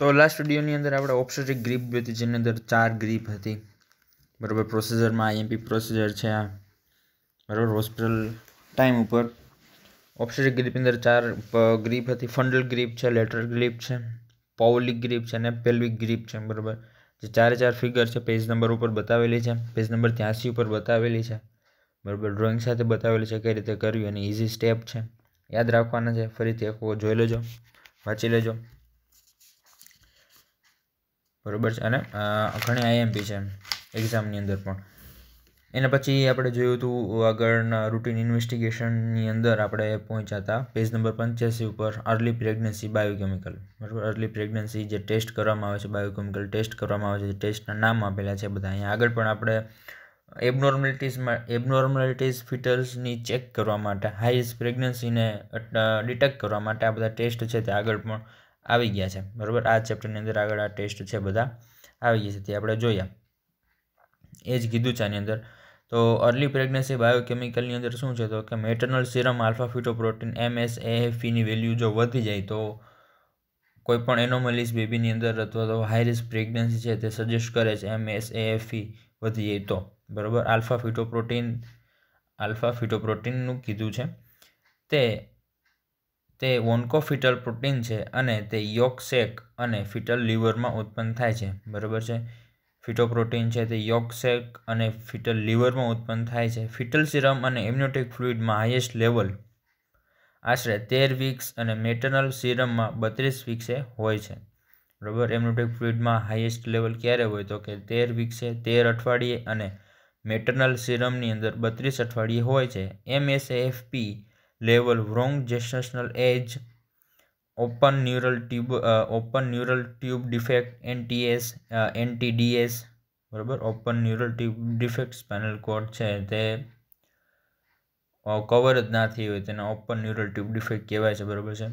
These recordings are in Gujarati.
તો લાસ્ટ વિડીયોની અંદર આપણે ઓપ્સેટિક ગ્રીપ જોઈ હતી જેની અંદર ચાર ગ્રીપ હતી બરાબર પ્રોસીજરમાં આઈએમપી પ્રોસીજર છે આ બરાબર હોસ્પિટલ ટાઈમ ઉપર ઓપ્સેટિક ગ્રીપની અંદર ચાર ગ્રીપ હતી ફંડલ ગ્રીપ છે લેટરલ ગ્રીપ છે પાવલિક ગ્રીપ છે અને પેલ્વિક ગ્રીપ છે બરાબર જે ચારે ચાર ફિગર છે પેજ નંબર ઉપર બતાવેલી છે પેજ નંબર ત્યાંસી ઉપર બતાવેલી છે બરાબર ડ્રોઈંગ સાથે બતાવેલી છે કઈ રીતે કરવી અને ઇઝી સ્ટેપ છે યાદ રાખવાના છે ફરીથી એક જોઈ લેજો વાંચી લેજો બરાબર છે અને ઘણી આઈએમપી છે એક્ઝામની અંદર પણ એના પછી આપણે જોયું હતું આગળના રૂટીન ઇન્વેસ્ટિગેશનની અંદર આપણે પહોંચ્યા હતા પેજ નંબર પંચ્યાસી ઉપર અર્લી પ્રેગ્નન્સી બાયોકેમિકલ બરાબર અર્લી પ્રેગ્નન્સી જે ટેસ્ટ કરવામાં આવે છે બાયોકેમિકલ ટેસ્ટ કરવામાં આવે છે જે ટેસ્ટના નામ આપેલા છે બધા અહીંયા આગળ પણ આપણે એબનોર્મેલિટીઝમાં એબનોર્મેલિટીઝ ફિટલ્સની ચેક કરવા માટે હાઈએસ્ટ પ્રેગ્નન્સીને ડિટેક્ટ કરવા માટે આ બધા ટેસ્ટ છે તે આગળ પણ આવી ગયા છે બરાબર આ ચેપ્ટરની અંદર આગળ આ ટેસ્ટ છે બધા આવી ગયા છે તે આપણે જોયા એ જ કીધું છે આની અંદર તો અર્લી પ્રેગ્નન્સી બાયોકેમિકલની અંદર શું છે તો કે maternal serum alpha fetoprotein MS એએફીની વેલ્યુ જો વધી જાય તો કોઈપણ એનોમલીસ બેબીની અંદર અથવા તો હાઈ રિસ્ક પ્રેગ્નન્સી છે તે સજેસ્ટ કરે છે એમએસ એએફી e વધી જાય તો બરાબર આલ્ફા ફિટોપ્રોટીન આલ્ફા ફિટોપ્રોટીનનું કીધું છે તે તે ઓન્કોફિટલ પ્રોટીન છે અને તે યોક શેક અને ફિટલ લિવરમાં ઉત્પન્ન થાય છે બરાબર છે ફિટોપ્રોટીન છે તે યોક શેક અને ફિટલ લિવરમાં ઉત્પન્ન થાય છે ફિટલ સિરમ અને એમ્યુટિક ફ્લુઇડમાં હાઈએસ્ટ લેવલ આશરે તેર વીક્સ અને મેટરનલ સિરમમાં બત્રીસ વીક્સે હોય છે બરાબર એમ્યુટિક ફ્લુઇડમાં હાઇએસ્ટ લેવલ ક્યારે હોય તો કે તેર વીક્સે તેર અઠવાડિયે અને મેટર્નલ સિરમની અંદર બત્રીસ અઠવાડિયે હોય છે MSAFP level wrong gestational age open neural tube open neural tube defect NTS NTDS બરાબર open neural tube defect spinal cord છે તે કવર જ ના થઈ હોય તેને ઓપન ન્યુરલ ટ્યુબ ડિફેક્ટ કહેવાય છે બરાબર છે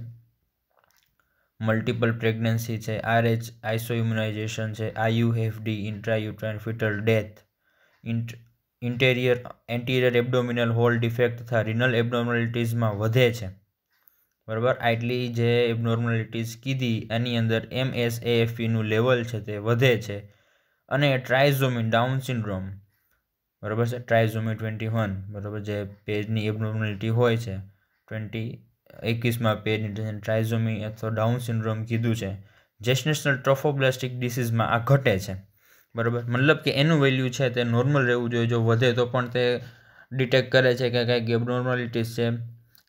મલ્ટિપલ પ્રેગ્નન્સી છે આરએચ આઈસો ઇમ્યુનાઇઝેશન છે IUFD intrauterine fetal death int interior anterior abdominal wall defect તથા રિનલ એબનોર્માલિટીઝમાં વધે છે બરાબર આટલી જે એબનોર્મલિટીઝ કીધી એની અંદર એમ એસ એએફપીનું લેવલ છે તે વધે છે અને ટ્રાઇઝોમિન ડાઉન સિન્ડ્રોમ બરાબર છે ટ્રાઇઝોમી ટ્વેન્ટી વન બરાબર જે પેજની એબનોર્મલિટી હોય છે ટ્વેન્ટી એકવીસમાં પેજની ટ્રાઇઝોમી અથવા ડાઉન સિન્ડ્રોમ કીધું છે જેસ્નેશનલ ટ્રોફોબ્લાસ્ટિક ડિસીઝમાં આ ઘટે છે બરાબર મતલબ કે એનું વેલ્યુ છે તે નોર્મલ રહેવું જોઈએ જો વધે તો પણ તે ડિટેક્ટ કરે છે કે કંઈક એબનોર્માલિટીઝ છે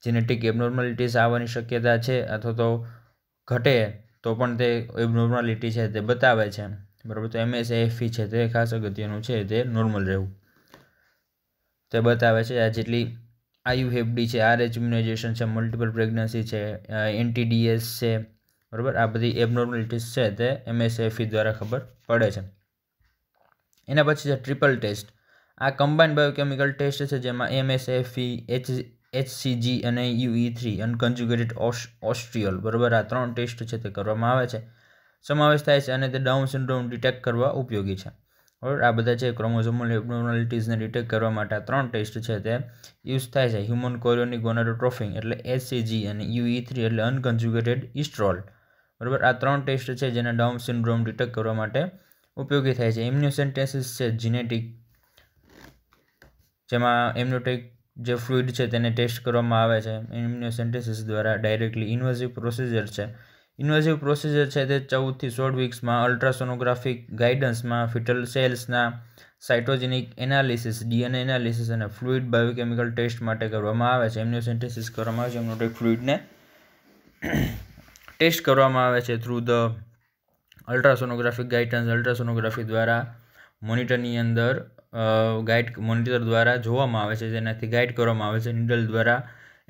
જીનેટિક એબનોર્માલિટીઝ આવવાની શક્યતા છે અથવા તો ઘટે તો પણ તે એબનોર્માલિટી છે તે બતાવે છે બરાબર તો એમએસ એફી e છે તે ખાસ અગત્યનું છે તે નોર્મલ રહેવું તે બતાવે છે આ જેટલી આયુહેફડી છે આરએચ ઇમ્યુનાઇઝેશન છે મલ્ટિપલ પ્રેગ્નન્સી છે એનટીડીએસ છે બરાબર આ બધી એબનોર્માલિટીસ છે તે એમએસએફી e દ્વારા ખબર પડે છે એના પછી છે ટ્રિપલ ટેસ્ટ આ કમ્બાઇન્ડ બાયોકેમિકલ ટેસ્ટ છે જેમાં એમએસએફઈ એચ એચસીજી અને યુઈ થ્રી અનકન્જ્યુગેટેડ ઓસ્ટ્રિયલ બરાબર આ ત્રણ ટેસ્ટ છે તે કરવામાં આવે છે સમાવેશ થાય છે અને તે ડાઉન સિન્ડ્રોમ ડિટેક્ટ કરવા ઉપયોગી છે બરાબર આ બધા છે ક્રોમોઝોમલ એબનોર્માલિટીઝને ડિટેક્ટ કરવા માટે આ ત્રણ ટેસ્ટ છે તે યુઝ થાય છે હ્યુમન કોરિયોનિક ગોનાડોટ્રોફિંગ એટલે એસસીજી અને યુઈ થ્રી e એટલે અનકન્જ્યુગેટેડ ઇસ્ટ્રોલ બરાબર આ ત્રણ ટેસ્ટ છે જેને ડાઉન સિન્ડ્રોમ ડિટેક્ટ કરવા માટે ઉપયોગી થાય છે ઇમ્યુસેન્ટેસિસ છે જીનેટિક જેમાં એમનોટેક જે ફ્લુઇડ છે તેને ટેસ્ટ કરવામાં આવે છે ઇમ્યુસેન્ટેસિસ દ્વારા ડાયરેક્ટલી ઇન્વેઝિવ પ્રોસિજર છે ઇન્વેઝિવ પ્રોસિજર છે તે ચૌદથી સોળ વીક્સમાં અલ્ટ્રાસોનોગ્રાફિક ગાઈડન્સમાં ફિટલ સેલ્સના સાયટોજેનિક એનાલિસિસ ડીએનએ એનાલિસિસ અને ફ્લુઇડ બાયોકેમિકલ ટેસ્ટ માટે કરવામાં આવે છે એમ્નિયોસેન્ટેસિસ કરવામાં આવે છે એમનોટેક ફ્લુઇડને ટેસ્ટ કરવામાં આવે છે through the ultrasonographic guidance ultrasonography દ્વારા મોનિટરની અંદર ગાઈડ મોનિટર દ્વારા જોવામાં આવે છે જેનાથી ગાઈડ કરવામાં આવે છે નીડલ દ્વારા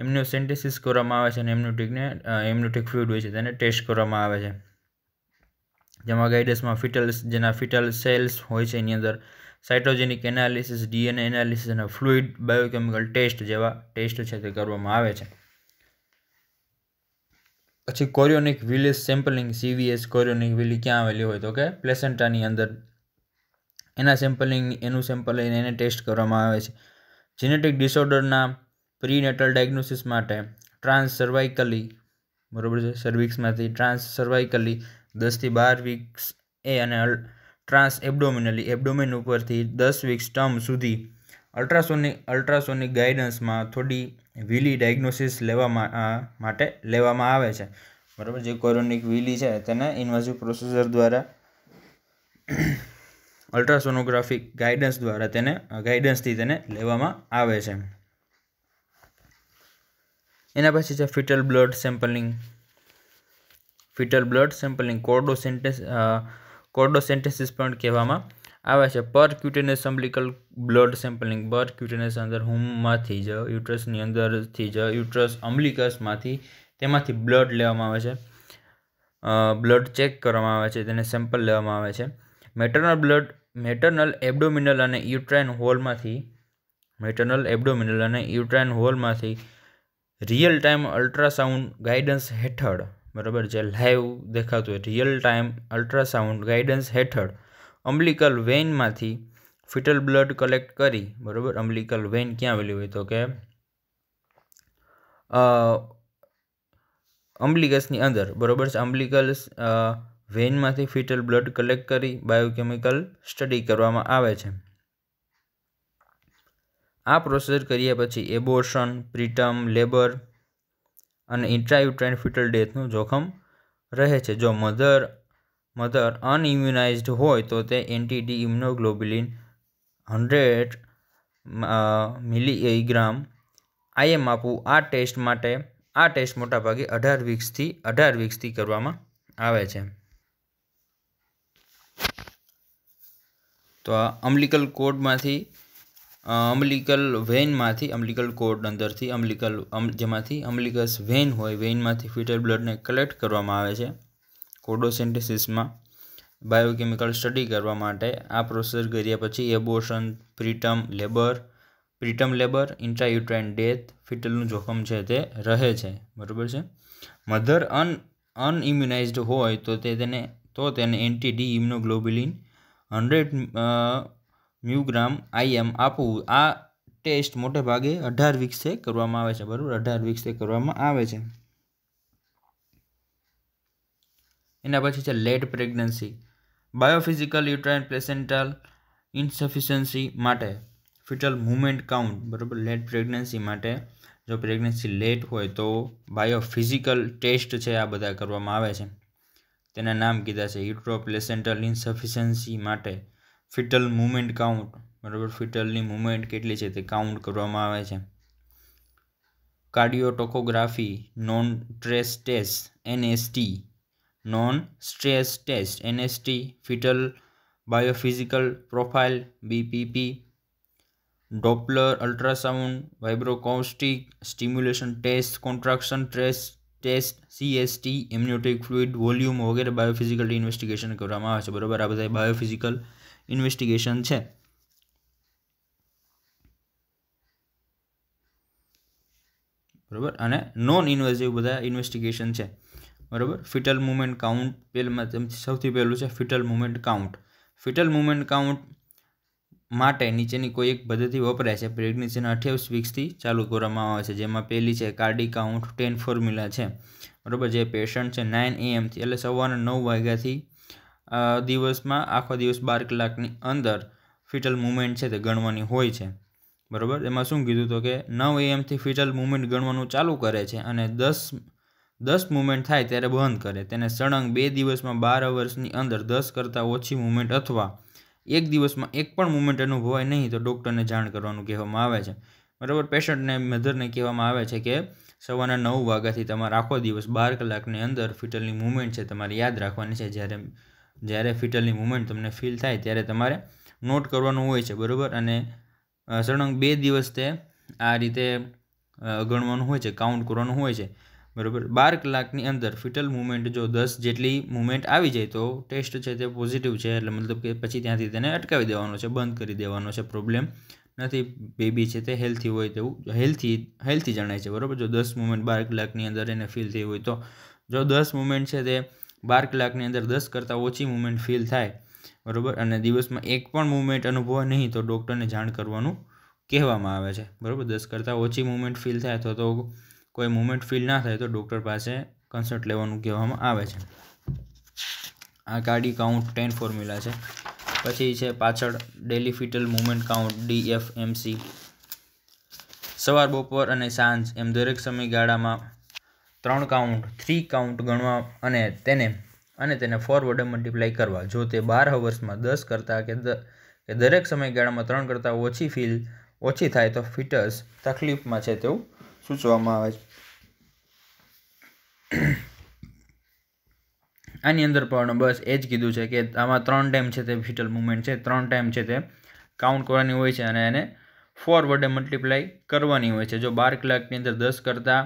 એમનું સેન્ટેસિસ કરવામાં આવે છે અને એમનોટિકને એમનોટિક ફ્લુડ હોય છે તેને ટેસ્ટ કરવામાં આવે છે જેમાં ગાઈડન્સમાં ફિટલ્સ જેના ફિટલ સેલ્સ હોય છે એની અંદર સાઇટોજેનિક એનાલિસિસ ડીએનએ એનાલિસિસ અને ફ્લુઇડ બાયોકેમિકલ ટેસ્ટ જેવા ટેસ્ટ છે તે કરવામાં આવે છે પછી chorionic villi sampling CVS chorionic villi ક્યાં આવેલી હોય તો કે પ્લેસેન્ટાની અંદર એના સેમ્પલિંગ એનું સેમ્પલ લઈને એને ટેસ્ટ કરવામાં આવે છે જીનેટિક ડિસઓર્ડરના પ્રીનેટલ ડાયગ્નોસિસ માટે ટ્રાન્સ સર્વાઇકલી બરોબર છે સર્વિક્સમાંથી ટ્રાન્સ સર્વાઇકલી દસથી બાર વીક્સ એ અને ટ્રાન્સ એબડોમિનલી એબડોમિન ઉપરથી દસ વીક્સ ટર્મ સુધી અલ્ટ્રાસોનિક અલ્ટ્રાસોનિક ગાઈડન્સમાં થોડી વહેલી ડાયગ્નોસિસ લેવામાં માટે લેવામાં આવે છે બરાબર જે કોરોનિક વીલી છે તેને ઇન્વાઝિવ પ્રોસેસર દ્વારા અલ્ટ્રાસોનોગ્રાફિક ગાઈડન્સ દ્વારા તેને ગાઈડન્સથી તેને લેવામાં આવે છે એના પછી છે fetal blood sampling fetal blood sampling cordocentes cordocentesis પણ કહેવામાં આવે છે પર ક્યુટેનસ સમ્બલિકલ બ્લડ સેમ્પલિંગ બર ક્યુટેનસ અંદર હુમમાંથી જ યુટ્રસની અંદરથી જ યુટ્રસ અમ્બલિકસમાંથી તેમાંથી બ્લડ લેવામાં આવે છે બ્લડ ચેક કરવામાં આવે છે તેને સેમ્પલ લેવામાં આવે છે મેટરનલ બ્લડ મેટરનલ એબડોમિનલ અને યુટ્રાઇન હોલમાંથી મેટરનલ એબડોમિનલ અને યુટ્રાઇન હોલમાંથી રિયલ ટાઈમ અલ્ટ્રાસાઉન્ડ ગાઈડન્સ હેઠળ બરાબર જે લાઈવ દેખાતું હોય રિયલ ટાઈમ અલ્ટ્રાસાઉન્ડ ગાઈડન્સ હેઠળ અમ્બલિકલ વેઇનમાંથી ફિટલ બ્લડ કલેક્ટ કરી બરાબર અમ્બલિકલ વેઇન ક્યાં આવેલી હોય તો કે અમ્બલિકસની અંદર બરાબર છે અમ્બલિકલ્સ વેઇનમાંથી ફિટલ બ્લડ કલેક્ટ કરી બાયોકેમિકલ સ્ટડી કરવામાં આવે છે આ પ્રોસીજર કર્યા પછી એબોર્શન પ્રીટમ લેબર અને ઇન્ટ્રાયુટ્રાઇન ફિટલ ડેથનું જોખમ રહે છે જો મધર મધર અનઇમ્યુનાઇઝડ હોય તો તે anti D immunoglobulin hundred milligram IM આપવું આ ટેસ્ટ માટે આ ટેસ્ટ મોટાભાગે અઢાર વીક્સથી અઢાર વીક્સથી કરવામાં આવે છે તો આ અમ્લિકલ કોડમાંથી અમ્લિકલ વેઇનમાંથી અમ્લિકલ કોડ અંદરથી અમ્લિકલ જેમાંથી અમ્લિકસ વેઇન હોય વેઇનમાંથી ફિટર બ્લડને કલેક્ટ કરવામાં આવે છે કોડોસેન્ટેસિસમાં બાયોકેમિકલ સ્ટડી કરવા માટે આ પ્રોસેસ કર્યા પછી abortion preterm labour preterm labour intrauterine death ફિટલનું જોખમ છે તે રહે છે બરાબર છે મધર અન અનઇમ્યુનાઇઝડ હોય તો તે તેને તો તેને anti D immunoglobulin hundred microgram IM આપવું આ ટેસ્ટ મોટે ભાગે અઢાર વીક્સે કરવામાં આવે છે બરાબર અઢાર વીક્સે કરવામાં આવે છે એના પછી છે late pregnancy biophysical uterine placental insufficiency માટે ફિટલ મુમેન્ટ કાઉન્ટ બરાબર લેટ પ્રેગ્નન્સી માટે જો પ્રેગ્નન્સી લેટ હોય તો બાયોફિઝિકલ ટેસ્ટ છે આ બધા કરવામાં આવે છે તેના નામ કીધા છે યુટ્રો પ્લેસેન્ટલ ઇન્સફિશિયન્સી માટે ફિટલ મુમેન્ટ કાઉન્ટ બરાબર ફિટલની મુમેન્ટ કેટલી છે તે કાઉન્ટ કરવામાં આવે છે cardiotocography non stress test NST non stress test NST fetal biophysical profile BPP Doppler ultrasound vibroacoustic stimulation test contraction test test CST amniotic fluid volume વગેરે બાયોફિઝિકલ ઇન્વેસ્ટિગેશન કરવામાં આવે છે બરાબર આ બધા બાયોફિઝિકલ ઇન્વેસ્ટિગેશન છે બરાબર અને નોન ઇન્વેઝિવ બધા ઇન્વેસ્ટિગેશન છે બરાબર ફિટલ મુમેન્ટ કાઉન્ટ તેમ સૌથી પહેલું છે fetal movement count fetal movement count માટે નીચેની કોઈ એક પદ્ધતિ વપરાય છે પ્રેગ્નન્સીના અઠ્યાવીસ વીક્સથી ચાલુ કરવામાં આવે છે જેમાં પહેલી છે કાર્ડી કાઉન્ટ ટેન ફોર્મ્યુલા છે બરાબર જે પેશન્ટ છે નાઇન એએમથી એટલે સવારના નવ વાગ્યાથી દિવસમાં આખો દિવસ બાર કલાકની અંદર ફિટલ મુમેન્ટ છે તે ગણવાની હોય છે બરાબર એમાં શું કીધું હતું કે નવ એએમથી ફિટલ મુમેન્ટ ગણવાનું ચાલુ કરે છે અને દસ દસ મુમેન્ટ થાય ત્યારે બંધ કરે તેને સળંગ બે દિવસમાં બાર અવર્સની અંદર દસ કરતાં ઓછી મુમેન્ટ અથવા એક દિવસમાં એક પણ મુમેન્ટ અનુભવાય નહીં તો ડૉક્ટરને જાણ કરવાનું કહેવામાં આવે છે બરાબર પેશન્ટને મધરને કહેવામાં આવે છે કે સવારના નવ વાગ્યાથી તમારો આખો દિવસ બાર કલાકની અંદર ફિટલની મુમેન્ટ છે તમારે યાદ રાખવાની છે જ્યારે જ્યારે ફિટલની મુમેન્ટ તમને ફીલ થાય ત્યારે તમારે નોટ કરવાનું હોય છે બરાબર અને સળંગ બે દિવસ તે આ રીતે ગણવાનું હોય છે કાઉન્ટ કરવાનું હોય છે બરાબર બાર કલાકની અંદર ફિટલ મુમેન્ટ જો દસ જેટલી મુમેન્ટ આવી જાય તો ટેસ્ટ છે તે પોઝિટિવ છે એટલે મતલબ કે પછી ત્યાંથી તેને અટકાવી દેવાનો છે બંધ કરી દેવાનો છે પ્રોબ્લેમ નથી બેબી છે તે હેલ્થી હોય તેવું હેલ્થી હેલ્થી જણાય છે બરાબર જો દસ મુમેન્ટ બાર કલાકની અંદર એને ફીલ થઈ હોય તો જો દસ મુમેન્ટ છે તે બાર કલાકની અંદર દસ કરતાં ઓછી મુમેન્ટ ફીલ થાય બરાબર અને દિવસમાં એક પણ મુમેન્ટ અનુભવે નહીં તો ડૉક્ટરને જાણ કરવાનું કહેવામાં આવે છે બરાબર દસ કરતાં ઓછી મુમેન્ટ ફીલ થાય તો તો કોઈ મુવમેન્ટ ફીલ ના થાય તો ડૉક્ટર પાસે કન્સલ્ટ લેવાનું કહેવામાં આવે છે આ ગાડી કાઉન્ટ ટેન ફોર્મ્યુલા છે પછી છે પાછળ daily fetal movement count D F DFMC સવાર બપોર અને સાંજ એમ દરેક સમયગાળામાં ત્રણ કાઉન્ટ થ્રી કાઉન્ટ ગણવા અને તેને અને તેને ફોર ફોરવર્ડ મલ્ટીપ્લાય કરવા જો તે બાર હવર્સમાં દસ કરતાં કે કે દરેક સમયગાળામાં ત્રણ કરતાં ઓછી ફીલ ઓછી થાય તો ફિટસ તકલીફમાં છે તેવું સૂચવવામાં આવે છે આની અંદર પણ બસ એ જ કીધું છે કે આમાં ત્રણ ટાઈમ છે તે ફિટલ મુમેન્ટ છે ત્રણ ટાઈમ છે તે કાઉન્ટ કરવાની હોય છે અને એને ફોર વડે મલ્ટીપ્લાય કરવાની હોય છે જો બાર કલાકની અંદર દસ કરતાં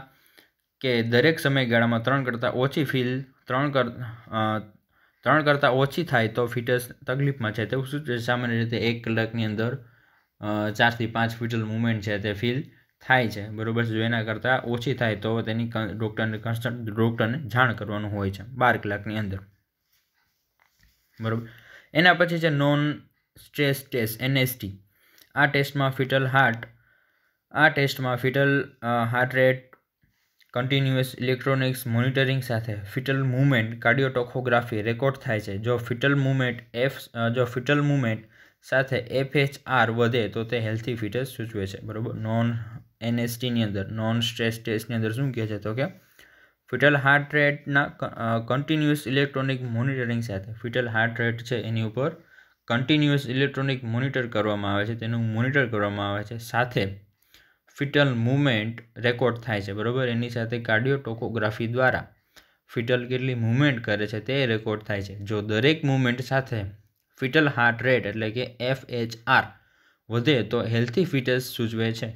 કે દરેક સમયગાળામાં ત્રણ કરતાં ઓછી ફીલ ત્રણ કર ત્રણ કરતાં ઓછી થાય તો ફિટસ તકલીફમાં છે તેવું સૂચવે સામાન્ય રીતે એક કલાકની અંદર ચારથી પાંચ ફિટલ મુમેન્ટ છે તે ફીલ થાય છે બરાબર જો એના કરતાં ઓછી થાય તો તેની ડૉક્ટરને કન્સલ્ટ ડૉક્ટરને જાણ કરવાનું હોય છે બાર કલાકની અંદર બરાબર એના પછી છે નોન સ્ટ્રેસ ટેસ્ટ એનએસટી આ ટેસ્ટમાં ફિટલ હાર્ટ આ ટેસ્ટમાં fetal heart rate continuous electronics monitoring સાથે ફિટલ મૂવમેન્ટ કાર્ડિયોટોખોગ્રાફી રેકોર્ડ થાય છે જો ફિટલ મૂવમેન્ટ એફ જો ફિટલ મૂવમેન્ટ સાથે એફએચઆર વધે તો તે હેલ્થી ફિટસ સૂચવે છે બરાબર નોન એનએસટીની અંદર નોન સ્ટ્રેસ ટેસ્ટની અંદર શું કહે છે તો કે ફિટલ હાર્ટ રેટના કન્ટિન્યુઅસ ઇલેક્ટ્રોનિક મોનિટરિંગ સાથે ફિટલ હાર્ટ રેટ છે એની ઉપર કન્ટિન્યુઅસ ઇલેક્ટ્રોનિક મોનિટર કરવામાં આવે છે તેનું મોનિટર કરવામાં આવે છે સાથે ફિટલ મૂવમેન્ટ રેકોર્ડ થાય છે બરાબર એની સાથે કાર્ડિયોટોકોગ્રાફી દ્વારા ફિટલ કેટલી મૂવમેન્ટ કરે છે તે રેકોર્ડ થાય છે જો દરેક મૂવમેન્ટ સાથે ફિટલ હાર્ટ રેટ એટલે કે એફ વધે તો હેલ્થી ફિટસ સૂચવે છે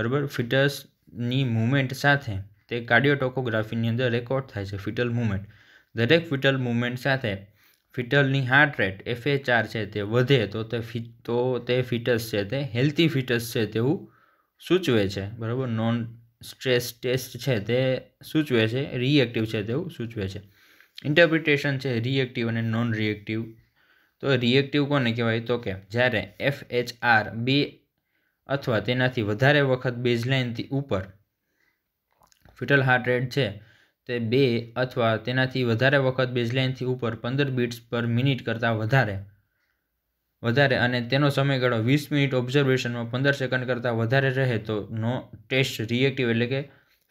બરાબર ફિટસની મૂવમેન્ટ સાથે તે કાર્ડિયોટોકોગ્રાફીની અંદર રેકોર્ડ થાય છે ફિટલ મૂવમેન્ટ દરેક ફિટલ મૂવમેન્ટ સાથે ફિટલની હાર્ટ રેટ એફએચઆર છે તે વધે તો તે ફી તો તે ફિટસ છે તે હેલ્ધી ફિટસ છે તેવું સૂચવે છે બરાબર નોન સ્ટ્રેસ ટેસ્ટ છે તે સૂચવે છે રિએક્ટિવ છે તેવું સૂચવે છે ઇન્ટરપ્રિટેશન છે રિએક્ટિવ અને નોન રિએક્ટિવ તો રિએક્ટિવ કોને કહેવાય તો કે જ્યારે એફ એચ આર બે અથવા તેનાથી વધારે વખત બેઝલાઇનથી ઉપર ફિટલ હાર્ટ રેટ છે તે બે અથવા તેનાથી વધારે વખત બેઝલાઇનથી ઉપર પંદર બીટ્સ પર મિનિટ કરતાં વધારે વધારે અને તેનો સમયગાળો વીસ મિનિટ ઓબ્ઝર્વેશનમાં પંદર સેકન્ડ કરતાં વધારે રહે તો નો ટેસ્ટ રિએક્ટિવ એટલે કે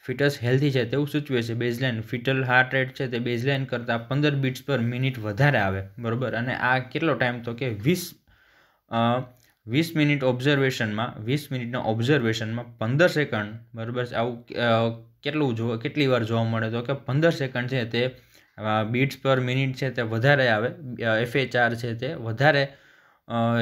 ફિટસ હેલ્ધી છે તેવું સૂચવે છે બેઝલાઇન ફિટલ હાર્ટ રેટ છે તે બેઝલાઇન કરતાં પંદર બીટ્સ પર મિનિટ વધારે આવે બરાબર અને આ કેટલો ટાઈમ તો કે વીસ વીસ મિનિટ ઓબ્ઝર્વેશનમાં વીસ મિનિટના ઓબ્ઝર્વેશનમાં પંદર સેકન્ડ બરાબર આવું કેટલું જો કેટલી વાર જોવા મળે તો કે પંદર સેકન્ડ છે તે બીટ્સ પર મિનિટ છે તે વધારે આવે એફએચઆર છે તે વધારે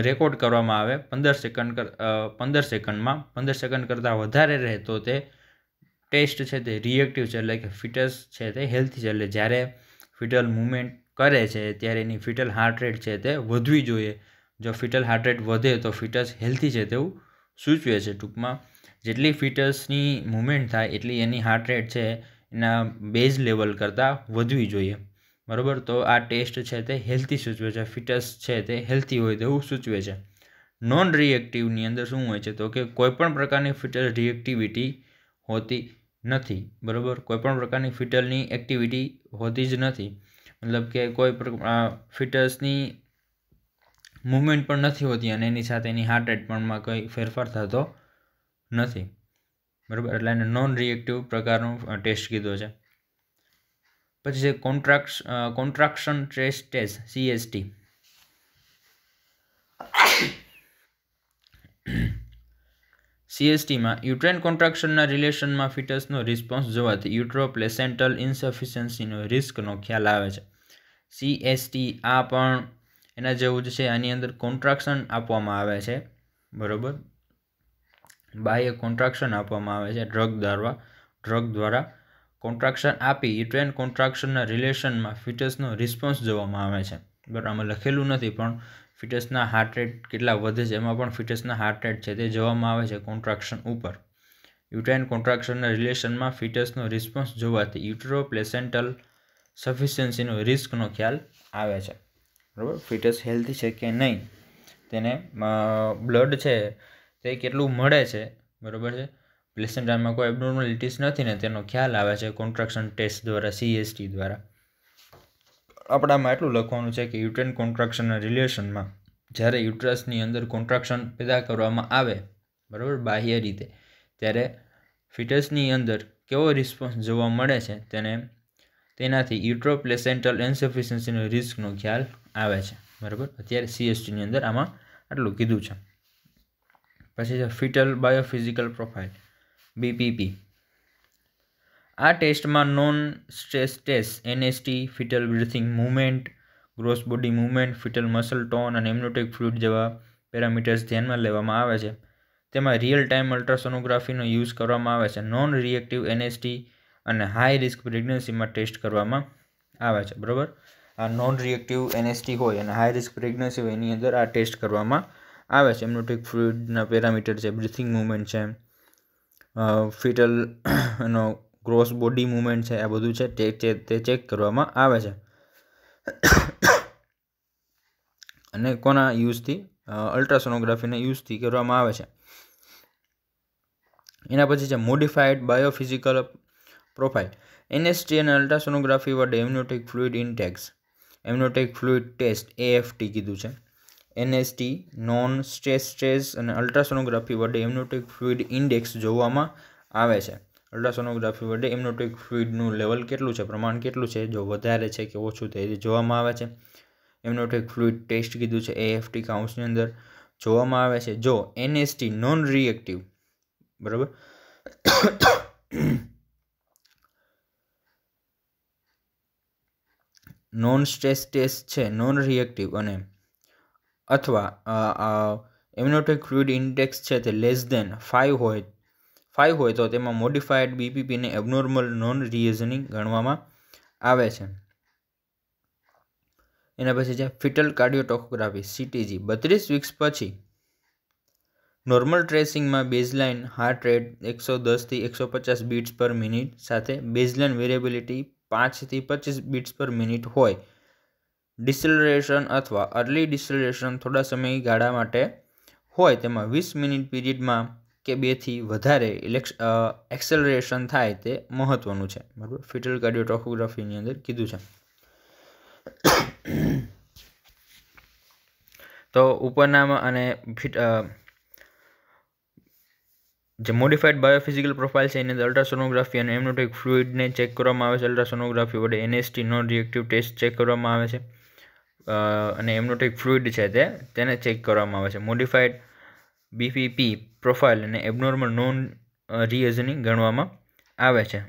રેકોર્ડ કરવામાં આવે પંદર સેકન્ડ કર પંદર સેકન્ડમાં પંદર સેકન્ડ કરતાં વધારે રહે તો તે ટેસ્ટ છે તે રિએક્ટિવ છે એટલે કે ફિટસ છે તે હેલ્થી છે એટલે જ્યારે ફિટલ મૂવમેન્ટ કરે છે ત્યારે એની ફિટલ હાર્ટ રેટ છે તે વધવી જોઈએ જો ફિટલ હાર્ટ રેટ વધે તો ફિટસ હેલ્થી છે તેવું સૂચવે છે ટૂંકમાં જેટલી ફિટસની મુમેન્ટ થાય એટલી એની હાર્ટ રેટ છે એના બેઝ લેવલ કરતાં વધવી જોઈએ બરાબર તો આ ટેસ્ટ છે તે હેલ્ધી સૂચવે છે ફિટસ છે તે હેલ્ધી હોય તેવું સૂચવે છે નોન રિએક્ટિવની અંદર શું હોય છે તો કે કોઈપણ પ્રકારની ફિટલ રિએક્ટિવિટી હોતી નથી બરાબર કોઈપણ પ્રકારની ફિટલની એક્ટિવિટી હોતી જ નથી મતલબ કે કોઈ ફિટસની મૂવમેન્ટ પણ નથી હોતી અને એની સાથે એની હાર્ટ રેટ કંઈ ફેરફાર થતો નથી બરાબર એટલે એને નોન રિએક્ટિવ પ્રકારનો ટેસ્ટ કીધો છે પછી છે કોન્ટ્રાક્સ કોન્ટ્રાક્શન ટ્રેસ ટેસ્ટ સીએસટી સીએસટીમાં યુટ્રેન કોન્ટ્રાક્શનના રિલેશનમાં ફિટસનો રિસ્પોન્સ જોવાથી યુટ્રો પ્લેસેન્ટલ ઇન્સફિશિયન્સીનો રિસ્કનો ખ્યાલ આવે છે સીએસટી આ પણ એના જેવું જ છે આની અંદર કોન્ટ્રાક્શન આપવામાં આવે છે બરાબર બાહ્ય કોન્ટ્રાક્શન આપવામાં આવે છે ડ્રગ દ્વારા ડ્રગ દ્વારા કોન્ટ્રાક્શન આપી યુટ્રેન કોન્ટ્રાક્શનના રિલેશનમાં ફિટસનો રિસ્પોન્સ જોવામાં આવે છે બરાબર આમાં લખેલું નથી પણ ફિટસના હાર્ટ રેટ કેટલા વધે છે એમાં પણ ફિટસના હાર્ટ રેટ છે તે જોવામાં આવે છે કોન્ટ્રાક્શન ઉપર યુટ્રેન કોન્ટ્રાક્શનના રિલેશનમાં ફિટસનો રિસ્પોન્સ જોવાથી યુટ્રો પ્લેસેન્ટલ સફિશિયન્સીનો રિસ્કનો ખ્યાલ આવે છે બરાબર ફિટસ હેલ્ધી છે કે નહીં તેને બ્લડ છે તે કેટલું મળે છે બરાબર છે પ્લેસેન્ટામાં કોઈ એબનોર્માલિટીસ નથી ને તેનો ખ્યાલ આવે છે કોન્ટ્રાક્શન ટેસ્ટ દ્વારા સીએસટી દ્વારા આપણામાં એટલું લખવાનું છે કે યુટ્રેન કોન્ટ્રાક્શનના રિલેશનમાં જ્યારે યુટ્રસની અંદર કોન્ટ્રાક્શન પેદા કરવામાં આવે બરાબર બાહ્ય રીતે ત્યારે ફિટસની અંદર કેવો રિસ્પોન્સ જોવા મળે છે તેને તેનાથી યુટ્રોપ્લેસેન્ટલ પ્લેસેન્ટલ ઇન્સફિશિયન્સીનો રિસ્કનો ખ્યાલ આવે છે બરાબર અત્યારે સીએસટીની અંદર આમાં આટલું કીધું છે પછી છે ફિટલ બાયોફિઝિકલ પ્રોફાઇલ બીપીપી આ ટેસ્ટમાં non stress test NST fetal breathing movement gross body movement fetal muscle tone અને એમ્નોટિક ફ્લુઇડ જેવા પેરામીટર્સ ધ્યાનમાં લેવામાં આવે છે તેમાં રિયલ ટાઈમ અલ્ટ્રાસોનોગ્રાફીનો યુઝ કરવામાં આવે છે નોન રિએક્ટિવ એનએસટી અને હાઈ રિસ્ક પ્રેગ્નન્સીમાં ટેસ્ટ કરવામાં આવે છે બરાબર આ નોન રિએક્ટિવ એનએસટી હોય અને હાઈ રિસ્ક પ્રેગ્નન્સી હોય એની અંદર આ ટેસ્ટ કરવામાં આવે છે એમનોટિક ફ્લુઇડના પેરામીટર છે બ્રિથિંગ મુવમેન્ટ છે ફિટલ એનો ક્રોસ બોડી મુવમેન્ટ છે આ બધું છે તે તે ચેક કરવામાં આવે છે અને કોના યુઝથી અલ્ટ્રાસોનોગ્રાફીના યુઝથી કરવામાં આવે છે એના પછી છે મોડિફાઈડ બાયોફિઝિકલ પ્રોફાઇલ એનએસટી અને અલ્ટ્રાસોનોગ્રાફી વડે amniotic fluid index amniotic fluid test AFT કીધું છે એનએસટી નોન સ્ટ્રેસ સ્ટ્રેસ અને અલ્ટ્રાસોનોગ્રાફી વડે એમનોટિક ફ્લુઇડ ઇન્ડેક્સ જોવામાં આવે છે અલ્ટ્રાસોનોગ્રાફી વડે એમ્નોટિક ફ્લુઇડનું લેવલ કેટલું છે પ્રમાણ કેટલું છે જો વધારે છે કે ઓછું તે જોવામાં આવે છે એમ્નોટિક ફ્લુઇડ ટેસ્ટ કીધું છે એએફટી કાઉન્સની અંદર જોવામાં આવે છે જો એનએસટી નોન રિએક્ટિવ બરાબર નોન સ્ટ્રેસ ટેસ્ટ છે નોન રિએક્ટિવ અને અથવા એમનોટિક ફ્લુઇડ ઇન્ડેક્સ છે તે લેસ દેન ફાઇવ હોય ફાઇવ હોય તો તેમાં મોડિફાઈડ બીપીપીને એબનોર્મલ નોન રિએઝનિંગ ગણવામાં આવે છે એના પછી છે ફિટલ કાર્ડિયોટોકોગ્રાફી સીટીજી બત્રીસ વીક્સ પછી નોર્મલ ટ્રેસિંગમાં બેઝલાઇન હાર્ટ રેટ એકસો દસથી એકસો પચાસ બીટ્સ પર મિનિટ સાથે બેઝલાઇન વેરેબિલિટી પાંચથી પચીસ બીટ્સ પર મિનિટ હોય ડિસેલરેશન અથવા અર્લી ડિસેલરેશન થોડા સમયગાળા માટે હોય તેમાં વીસ મિનિટ પીરિયડમાં કે બેથી વધારે એક્સેલરેશન થાય તે મહત્વનું છે બરાબર ફિટલ કાર્ડિયોટોકોગ્રાફીની અંદર કીધું છે તો ઉપરનામાં અને ફિટ જે મોડિફાઈડ બાયોફિઝિકલ પ્રોફાઇલ છે એની અંદર અલ્ટ્રાસોનોગ્રાફી અને એમનોટિક ફ્લુઇડને ચેક કરવામાં આવે છે અલ્ટ્રાસોનોગ્રાફી વડે NST non reactive test check કરવામાં આવે છે અને એમનોટિક ફ્લુઇડ છે તે તેને ચેક કરવામાં આવે છે મોડિફાઈડ બીપીપી પ્રોફાઇલ અને એબનોર્મલ નોન રિયઝનિંગ ગણવામાં આવે છે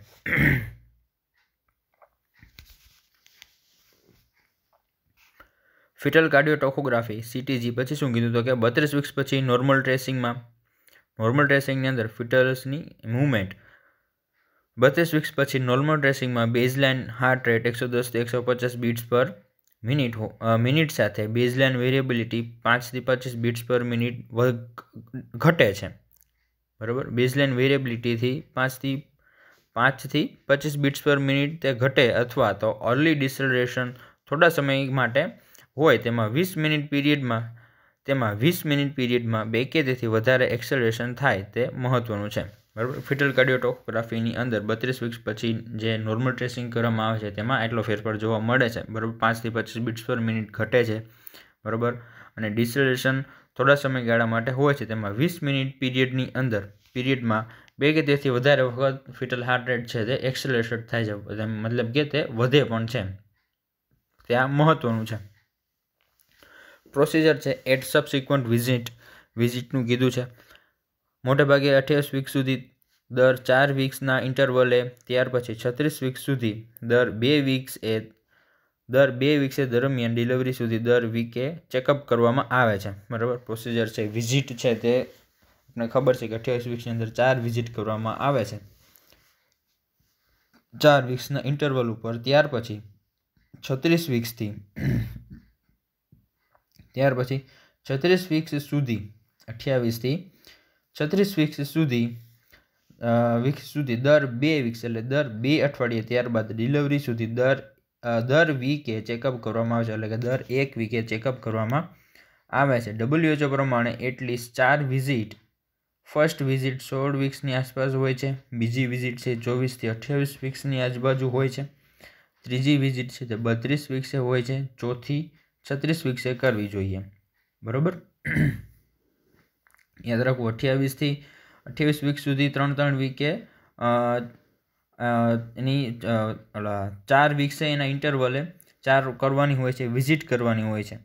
ફિટલ કાર્ડિયોટોકોગ્રાફી સીટીજી પછી શું કીધું તો કે બત્રીસ વીક્સ પછી નોર્મલ ટ્રેસિંગમાં નોર્મલ ડ્રેસિંગની અંદર ફિટર્સની મૂવમેન્ટ બત્રીસ વીક્સ પછી નોર્મલ ડ્રેસિંગમાં બેઝલાઇન હાર્ટ રેટ એકસો દસથી એકસો પચાસ બીટ્સ પર મિનિટ મિનિટ સાથે બેઝલાઇન વેરિએબિલિટી પાંચથી પચીસ બીટ્સ પર મિનિટ ઘટે છે બરાબર બેઝલાઇન વેરિએબિલિટીથી પાંચથી પાંચથી પચીસ બીટ્સ પર મિનિટ તે ઘટે અથવા તો અર્લી ડિસેલરેશન થોડા સમય માટે હોય તેમાં વીસ મિનિટ પીરિયડમાં તેમાં વીસ મિનિટ પીરિયડમાં બે કે તેથી વધારે એક્સેલરેશન થાય તે મહત્ત્વનું છે બરાબર ફિટલ કાર્ડિયોટોગ્રાફીની અંદર બત્રીસ વીક્સ પછી જે નોર્મલ ટ્રેસિંગ કરવામાં આવે છે તેમાં એટલો ફેરફાર જોવા મળે છે બરાબર પાંચથી પચીસ બીટ્સ પર મિનિટ ઘટે છે બરાબર અને ડિસેલરેશન થોડા સમયગાળા માટે હોય છે તેમાં વીસ મિનિટ પીરિયડની અંદર પીરિયડમાં બે કે તેથી વધારે વખત ફિટલ હાર્ટ રેટ છે તે એક્સેલરેશન થાય છે મતલબ કે તે વધે પણ છે તે આ મહત્ત્વનું છે પ્રોસિજર છે એટ સબસિક્વન્ટ વિઝિટ વિઝિટનું કીધું છે મોટેભાગે અઠ્યાવીસ વીક સુધી દર ચાર વીક્સના ઇન્ટરવલે ત્યાર પછી છત્રીસ વીક સુધી દર બે વીક્સ એ દર બે વીક્સે દરમિયાન ડિલિવરી સુધી દર વીકે ચેકઅપ કરવામાં આવે છે બરાબર પ્રોસિજર છે વિઝિટ છે તે આપણે ખબર છે કે અઠ્યાવીસ વીક્સની અંદર ચાર વિઝિટ કરવામાં આવે છે ચાર વીક્સના ઇન્ટરવલ ઉપર ત્યાર પછી છત્રીસ વીક્સથી ત્યાર પછી છત્રીસ વીક્સ સુધી અઠ્યાવીસથી છત્રીસ વીક્સ સુધી વીક્સ સુધી દર બે વીક્સ એટલે દર બે અઠવાડિયે ત્યારબાદ ડિલિવરી સુધી દર દર વીકે ચેકઅપ કરવામાં આવે છે એટલે કે દર એક વીકે ચેકઅપ કરવામાં આવે છે ડબલ્યુએચઓ પ્રમાણે એટલીસ્ટ ચાર વિઝિટ ફર્સ્ટ વિઝિટ સોળ વીક્સની આસપાસ હોય છે બીજી વિઝિટ છે ચોવીસથી અઠ્યાવીસ વીક્સની આજુબાજુ હોય છે ત્રીજી વિઝિટ છે તે બત્રીસ વીક્સે હોય છે ચોથી છત્રીસ વીક્સે કરવી જોઈએ બરાબર યાદ રાખવું અઠ્યાવીસથી અઠ્યાવીસ વીક સુધી ત્રણ ત્રણ વીકે એની ચાર વીક્સે એના ઇન્ટરવલે ચાર કરવાની હોય છે વિઝિટ કરવાની હોય છે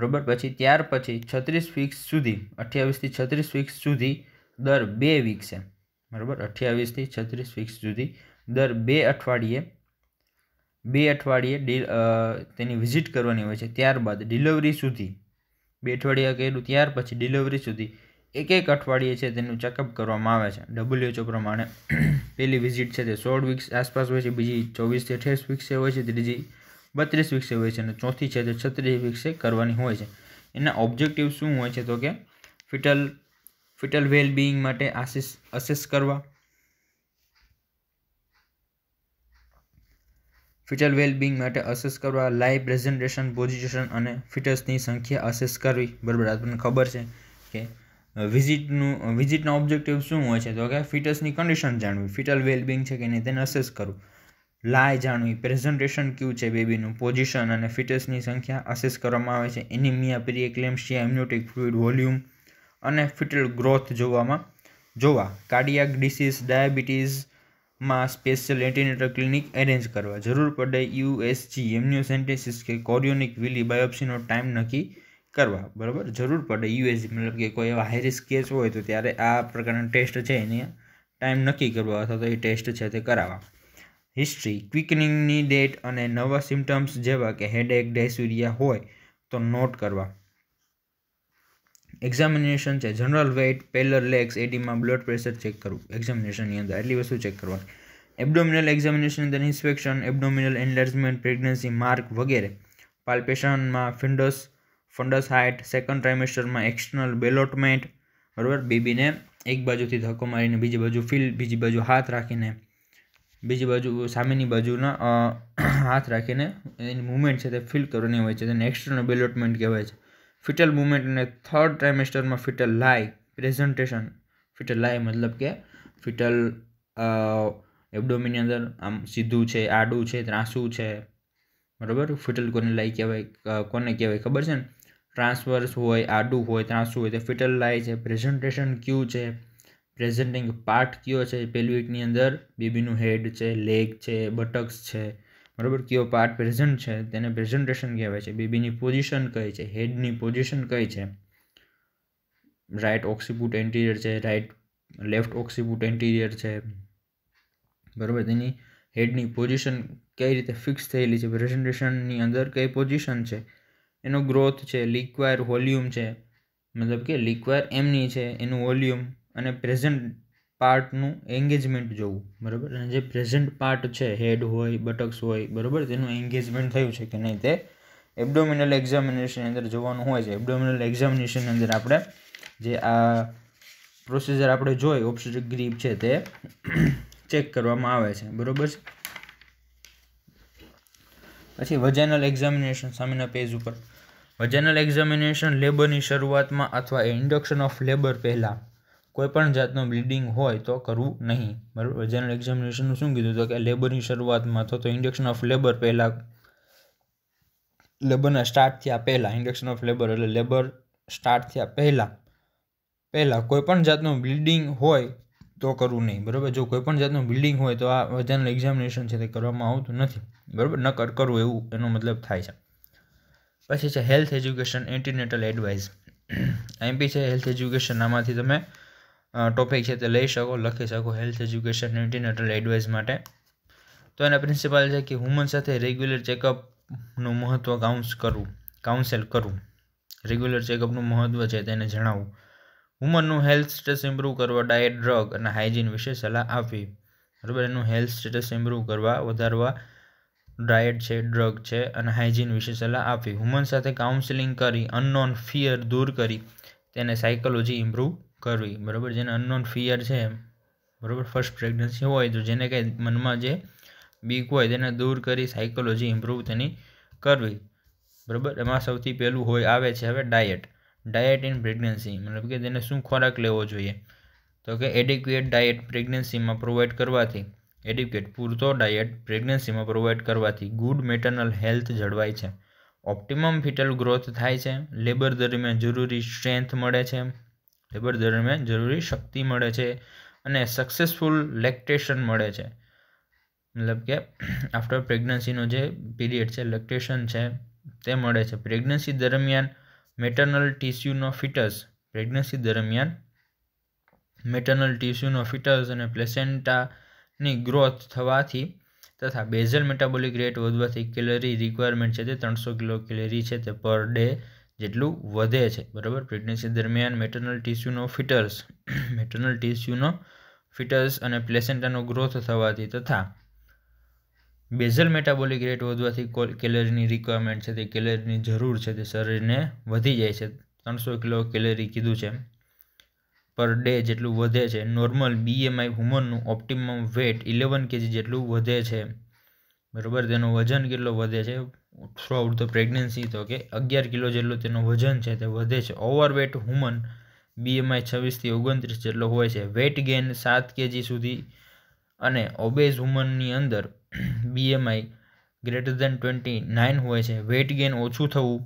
બરાબર પછી ત્યાર પછી છત્રીસ વીક્સ સુધી અઠ્યાવીસથી છત્રીસ વીક્સ સુધી દર બે વીક્સે બરાબર અઠ્યાવીસથી છત્રીસ વીક્સ સુધી દર બે અઠવાડિયે બે અઠવાડિયે તેની વિઝિટ કરવાની હોય છે ત્યારબાદ ડિલિવરી સુધી બે અઠવાડિયા કર્યું ત્યાર પછી ડિલિવરી સુધી એક એક અઠવાડિયે છે તેનું ચેકઅપ કરવામાં આવે છે ડબલ્યુએચઓ પ્રમાણે પહેલી વિઝિટ છે તે સોળ વીક્સ આસપાસ હોય છે બીજી ચોવીસથી અઠ્યાવીસ વીક્સે હોય છે ત્રીજી બત્રીસ વીક્સે હોય છે અને ચોથી છે તે છત્રીસ વીક્સે કરવાની હોય છે એના ઓબ્જેક્ટિવ શું હોય છે તો કે ફિટલ ફિટલ વેલ વેલબિંગ માટે આસિસ અસેસ કરવા ફીટલ વેલબિંગ માટે અસેસ કરવા લાઈવ પ્રેઝન્ટેશન પોઝિશન અને ફીટર્સની સંખ્યા અસેસ કરવી બરાબર આપણને ખબર છે કે વિઝિટનું વિઝિટનો ઓબ્જેક્ટિવ શું હોય છે તો કે ફિટર્સની કન્ડિશન જાણવી ફીટલ વેલબિંગ છે કે નહીં તેને અસેસ કરવું લાય જાણવી પ્રેઝન્ટેશન કયું છે બેબીનું પોઝિશન અને ફિટર્સની સંખ્યા અસેસ કરવામાં આવે છે anaemia preeclampsia amniotic fluid volume અને ફીટલ ગ્રોથ જોવામાં જોવા કાર્ડિયાક ડિસીઝ ડાયાબિટીઝ માં સ્પેશિયલ એન્ટીનેટલ ક્લિનિક એરેન્જ કરવા જરૂર પડે યુએસજી એમ્નિયોસેન્ટેસિસ કે કોરિયોનિક વિલી બાયોપ્સીનો ટાઈમ નક્કી કરવા બરાબર જરૂર પડે યુએસજી મતલબ કે કોઈ એવા હાઈ રિસ્ક કેસ હોય તો ત્યારે આ પ્રકારના ટેસ્ટ છે એને ટાઈમ નક્કી કરવા અથવા તો એ ટેસ્ટ છે તે કરાવવા હિસ્ટ્રી ક્વિકનિંગની ડેટ અને નવા સિમ્ટમ્સ જેવા કે હેડેક ડેસુરિયા હોય તો નોટ કરવા એક્ઝામિનેશન છે જનરલ વેઇટ પેલર લેગ્સ એટીમાં બ્લડ પ્રેશર ચેક કરવું એક્ઝામિનેશનની અંદર એટલી વસ્તુ ચેક કરવાની એબડોમિનલ એક્ઝામિનેશન અંદર inspection abdominal enlargement pregnancy mark વગેરે પાલ્પેશનમાં ફિન્ડસ ફંડસ હાઇટ સેકન્ડ ટ્રાઇમેસ્ટરમાં એક્સટર્નલ બેલોટમેન્ટ બરાબર બેબીને એક બાજુથી ધક્કો મારીને બીજી બાજુ ફીલ બીજી બાજુ હાથ રાખીને બીજી બાજુ સામેની બાજુના હાથ રાખીને એની મૂવમેન્ટ છે તે ફીલ કરવાની હોય છે તેને એક્સટર્નલ બેલોટમેન્ટ કહેવાય છે ફિટલ મુમેન્ટ અને થર્ડ ટ્રાઇમેસ્ટરમાં fetal lie presentation fetal lie મતલબ કે ફિટલ એબડોમીની અંદર આમ સીધું છે આડું છે ત્રાંસું છે બરાબર ફિટલ કોને લાય કહેવાય કોને કહેવાય ખબર છે ને ટ્રાન્સવર્સ હોય આડું હોય ત્રાસું હોય તો ફિટલ લાય છે પ્રેઝન્ટેશન ક્યુ છે પ્રેઝન્ટિંગ પાર્ટ કયો છે પેલ્વિકની અંદર બેબીનું હેડ છે લેગ છે બટક્સ છે બરાબર કયો પાર્ટ પ્રેઝન્ટ છે તેને પ્રેઝન્ટેશન કહેવાય છે બેબીની પોઝિશન કઈ છે હેડની પોઝિશન કઈ છે રાઇટ ઓક્સિપુટ એન્ટિરિયર છે રાઇટ લેફ્ટ ઓક્સિપુટ એન્ટિરિયર છે બરાબર તેની હેડની પોઝિશન કઈ રીતે ફિક્સ થયેલી છે પ્રેઝન્ટેશનની અંદર કઈ પોઝિશન છે એનો ગ્રોથ છે લિક્વાયર વોલ્યુમ છે મતલબ કે લિક્વાયર એમની છે એનું વોલ્યુમ અને પ્રેઝન્ટ પાર્ટનું એન્ગેજમેન્ટ જોવું બરાબર અને જે પ્રેઝન્ટ પાર્ટ છે હેડ હોય બટક્સ હોય બરાબર તેનું એન્ગેજમેન્ટ થયું છે કે નહીં તે એબડોમિનલ એક્ઝામિનેશનની અંદર જોવાનું હોય છે એબડોમિનલ એક્ઝામિનેશનની અંદર આપણે જે આ પ્રોસીજર આપણે જોઈ ઓબ્સ્ટ્રક્ટિવ ગ્રીપ છે તે ચેક કરવામાં આવે છે બરાબર છે પછી વજેનલ એક્ઝામિનેશન સામેના પેજ ઉપર વજેનલ એક્ઝામિનેશન લેબરની શરૂઆતમાં અથવા ઇન્ડક્શન ઓફ લેબર પહેલાં કોઈપણ જાતનું બ્લીડિંગ હોય તો કરવું નહીં બરાબર જનરલ એક્ઝામિનેશનનું શું કીધું તો કે લેબરની શરૂઆતમાં તો તો ઇન્ડક્શન ઓફ લેબર પહેલાં લેબરના સ્ટાર્ટ થયા પહેલાં ઇન્ડક્શન ઓફ લેબર એટલે લેબર સ્ટાર્ટ થયા પહેલાં પહેલાં કોઈપણ જાતનું બિલ્ડિંગ હોય તો કરવું નહીં બરાબર જો કોઈપણ જાતનું બિલ્ડિંગ હોય તો આ જનરલ એક્ઝામિનેશન છે તે કરવામાં આવતું નથી બરાબર નક્કર કરવું એવું એનો મતલબ થાય છે પછી છે health education antenatal advice MP છે હેલ્થ એજ્યુકેશન આમાંથી તમે ટોપિક છે તે લઈ શકો લખી શકો હેલ્થ એજ્યુકેશન અને ડિનેટલ એડવાઇસ માટે તો એના પ્રિન્સિપાલ છે કે હ્યુમન સાથે રેગ્યુલર ચેકઅપનું મહત્ત્વ કાઉન્સ કરવું કાઉન્સેલ કરવું રેગ્યુલર ચેકઅપનું મહત્ત્વ છે તેને જણાવવું હ્યુમનનું હેલ્થ સ્ટેટસ ઇમ્પ્રૂવ કરવા ડાયટ ડ્રગ અને હાઇજીન વિશે સલાહ આપવી બરાબર એનું હેલ્થ સ્ટેટસ ઇમ્પ્રૂવ કરવા વધારવા ડાયટ છે ડ્રગ છે અને હાઇજીન વિશે સલાહ આપવી હ્યુમન સાથે કાઉન્સેલિંગ કરી અનનોન ફિયર દૂર કરી તેને સાયકોલોજી ઇમ્પ્રૂવ કરવી બરાબર જેને અનનોન ફિયર છે બરાબર ફર્સ્ટ પ્રેગ્નન્સી હોય તો જેને કંઈ મનમાં જે બીક હોય તેને દૂર કરી સાયકોલોજી ઇમ્પ્રૂવ તેની કરવી બરાબર એમાં સૌથી પહેલું હોય આવે છે હવે ડાયટ ડાયટ ઇન પ્રેગ્નન્સી મતલબ કે તેને શું ખોરાક લેવો જોઈએ તો કે એડિક્યુએટ ડાયટ પ્રેગ્નન્સીમાં પ્રોવાઈડ કરવાથી એડિક્યુએટ પૂરતો ડાયટ પ્રેગ્નન્સીમાં પ્રોવાઈડ કરવાથી ગુડ મેટર્નલ હેલ્થ જળવાય છે ઓપ્ટિમમ ફિટલ ગ્રોથ થાય છે લેબર દરમિયાન જરૂરી સ્ટ્રેન્થ મળે છે લેબર દરમિયાન જરૂરી શક્તિ મળે છે અને સક્સેસફુલ લેક્ટેશન મળે છે મતલબ કે આફ્ટર પ્રેગ્નન્સીનો જે પીરિયડ છે લેક્ટેશન છે તે મળે છે પ્રેગ્નન્સી દરમિયાન મેટર્નલ ટીસ્યુનો ફિટસ પ્રેગ્નન્સી દરમિયાન મેટર્નલ ટીસ્યુનો ફિટસ અને પ્લેસેન્ટાની ગ્રોથ થવાથી તથા બેઝલ મેટાબોલિક રેટ વધવાથી કેલરી રિક્વાયરમેન્ટ છે તે ત્રણસો કિલો કેલરી છે તે પર ડે જેટલું વધે છે બરાબર પ્રેગ્નન્સી દરમિયાન મેટર્નલ ટીસ્યુનો ફિટર્સ મેટર્નલ ટીસ્યુનો ફિટર્સ અને પ્લેસેન્ટાનો ગ્રોથ થવાથી તથા બેઝલ મેટાબોલિક રેટ વધવાથી કેલરીની રિક્વાયરમેન્ટ છે તે કેલરીની જરૂર છે તે શરીરને વધી જાય છે ત્રણસો કિલો કેલરી કીધું છે પર ડે જેટલું વધે છે નોર્મલ બીએમઆઈ હ્યુમનનું ઓપ્ટિમમ વેટ ઇલેવન કેજી જેટલું વધે છે બરાબર તેનું વજન કેટલો વધે છે આઉટ ધ પ્રેગ્નન્સી તો કે અગિયાર કિલો જેટલું તેનું વજન છે તે વધે છે ઓવરવેટ હ્યુમન બીએમઆઈ છવ્વીસથી ઓગણત્રીસ જેટલો હોય છે વેટ ગેન સાત કેજી સુધી અને ઓબેઝ હ્યુમનની અંદર BMI greater than twenty nine હોય છે વેટ ગેન ઓછું થવું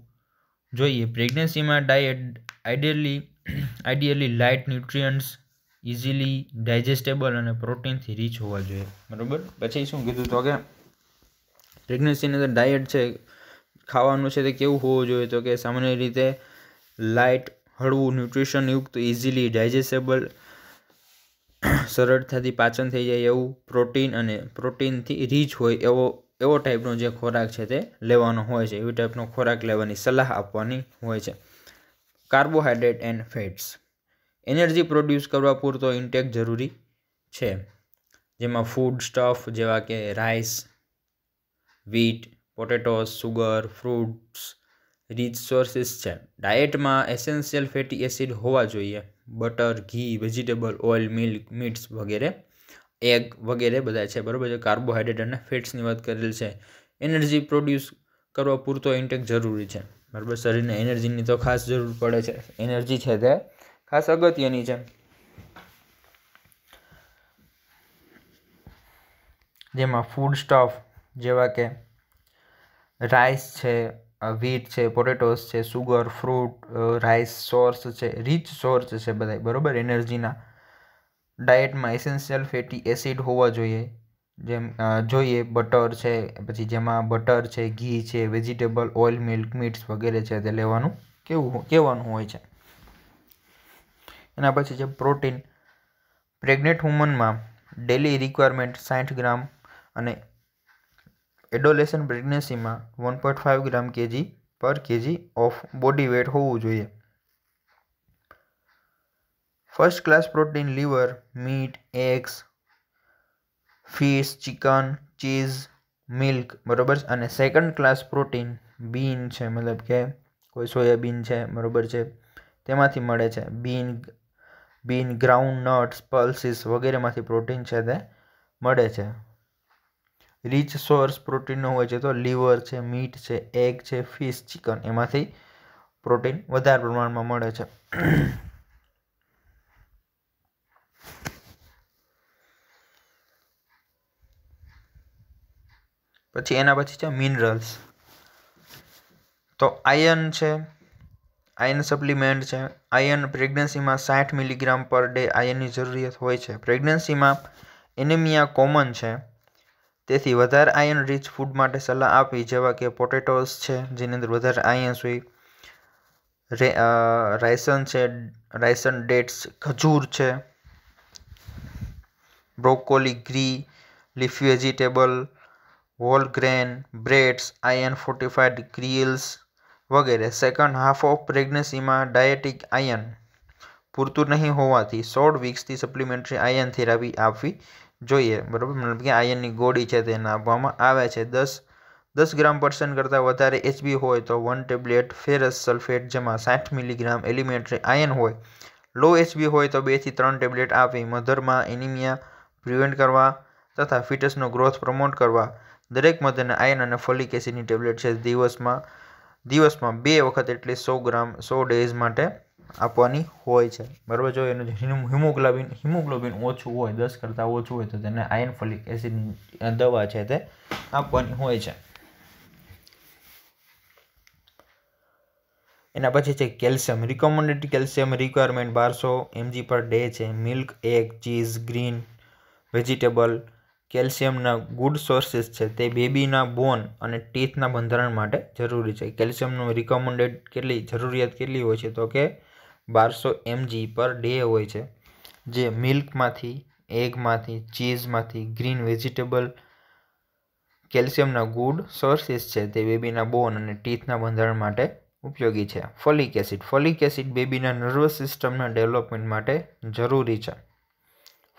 જોઈએ પ્રેગ્નન્સીમાં diet ideally ideally light nutrients easily digestible અને પ્રોટીનથી રીચ હોવા જોઈએ બરાબર પછી શું કીધું તો કે પ્રેગ્નન્સીની અંદર ડાયટ છે ખાવાનું છે તે કેવું હોવું જોઈએ તો કે સામાન્ય રીતે લાઇટ હળવું ન્યુટ્રિશનયુક્ત ઇઝીલી ડાયજેસ્ટેબલ સરળતાથી પાચન થઈ જાય એવું પ્રોટીન અને પ્રોટીનથી રીચ હોય એવો એવો ટાઈપનો જે ખોરાક છે તે લેવાનો હોય છે એવી ટાઈપનો ખોરાક લેવાની સલાહ આપવાની હોય છે carbohydrate and fats energy produce કરવા પૂરતો ઇન્ટેક જરૂરી છે જેમાં ફૂડ સ્ટફ જેવા કે rice wheat potatoes sugar fruits rich sources છે ડાયેટમાં એસેન્શિયલ ફેટી એસિડ હોવા જોઈએ બટર ઘી વેજીટેબલ ઓઇલ મિલ્ક મીટ્સ વગેરે એગ વગેરે બધા છે બરાબર છે કાર્બોહાઈડ્રેટ અને ફેટ્સની વાત કરેલ છે એનર્જી પ્રોડ્યુસ કરવા પૂરતો ઇન્ટેક જરૂરી છે બરાબર શરીરને એનર્જીની તો ખાસ જરૂર પડે છે એનર્જી છે તે ખાસ અગત્યની છે જેમાં ફૂડ સ્ટફ જેવા કે રાઈસ છે વીટ છે પોટેટોસ છે સુગર ફ્રૂટ રાઈસ સોર્સ છે રીચ સોર્સ છે બધા બરાબર એનર્જીના ડાયટમાં એસેન્શિયલ ફેટી એસિડ હોવા જોઈએ જેમ જોઈએ બટર છે પછી જેમાં બટર છે ઘી છે વેજીટેબલ ઓઇલ મિલ્ક મીટ્સ વગેરે છે તે લેવાનું કેવું કહેવાનું હોય છે એના પછી છે પ્રોટીન પ્રેગ્નેન્ટ વુમનમાં ડેલી રિક્વાયરમેન્ટ સાઠ ગ્રામ અને એડોલેશન પ્રેગ્નન્સીમાં one point five gram kg per kg of body weight હોવું જોઈએ first class protein liver meat eggs fish chicken cheese milk બરાબર અને સેકન્ડ ક્લાસ પ્રોટીન બીન છે મતલબ કે કોઈ સોયાબીન છે બરાબર છે તેમાંથી મળે છે bean bean ground nuts pulses વગેરેમાંથી પ્રોટીન છે તે મળે છે રીચ સોર્સ પ્રોટીનનો હોય છે તો લીવર છે મીટ છે એગ છે ફિશ ચિકન એમાંથી પ્રોટીન વધારે પ્રમાણમાં મળે છે પછી એના પછી છે મિનરલ્સ તો આયન છે આયન સપ્લિમેન્ટ છે આયન પ્રેગ્નન્સીમાં સાઠ મિલીગ્રામ પર ડે આયનની જરૂરિયાત હોય છે પ્રેગ્નન્સીમાં એનેમિયા કોમન છે તેથી વધારે આયર્ન રીચ ફૂડ માટે સલાહ આપવી જેવા કે પોટેટોસ છે જેની અંદર વધારે આયન્સ હોય રાયસન છે રાયસન ડેટ્સ ખજૂર છે broccoli green leaf vegetable whole grain breads iron fortified grills વગેરે સેકન્ડ હાફ ઓફ પ્રેગ્નન્સીમાં ડાયેટિક આયર્ન પૂરતું નહીં હોવાથી સોળ વીક્સથી સપ્લિમેન્ટરી આયર્ન થેરાપી આપવી જોઈએ બરાબર મતલબ કે આયનની ગોળી છે તેને આપવામાં આવે છે દસ દસ ગ્રામ પર્સન કરતાં વધારે એચબી હોય તો વન ટેબ્લેટ ફેરસ સલ્ફેટ જેમાં સાઠ મિલીગ્રામ એલિમેન્ટરી આયન હોય લો એચબી હોય તો બેથી ત્રણ ટેબ્લેટ આપી મધરમાં એનિમિયા પ્રિવેન્ટ કરવા તથા ફિટસનો ગ્રોથ પ્રમોટ કરવા દરેક મધરને આયન અને ફોલિક એસિડની ટેબ્લેટ છે દિવસમાં દિવસમાં બે વખત એટલે સો ગ્રામ સો ડેઝ માટે આપવાની હોય છે બરાબર જો એનું હિમોગ્લોબિન હિમોગ્લોબિન ઓછું હોય દસ કરતાં ઓછું હોય તો તેને આયન ફોલિક એસિડ દવા છે તે આપવાની હોય છે એના પછી છે કેલ્શિયમ રિકમેન્ડેડ કેલ્શિયમ રિક્વાયરમેન્ટ બારસો એમજી પર ડે છે milk egg cheese green vegetable કેલ્શિયમના ગુડ સોર્સીસ છે તે બેબીના બોન અને ટીથના બંધારણ માટે જરૂરી છે કેલ્શિયમનું રિકમેન્ડેડ કેટલી જરૂરિયાત કેટલી હોય છે તો કે બારસો એમજી પર ડે હોય છે જે મિલ્કમાંથી એગમાંથી ચીઝમાંથી ગ્રીન વેજીટેબલ કેલ્શિયમના ગુડ સોર્સીસ છે તે બેબીના બોન અને ટીથના બંધારણ માટે ઉપયોગી છે ફોલિક એસિડ ફોલિક એસિડ બેબીના નર્વસ સિસ્ટમના ડેવલપમેન્ટ માટે જરૂરી છે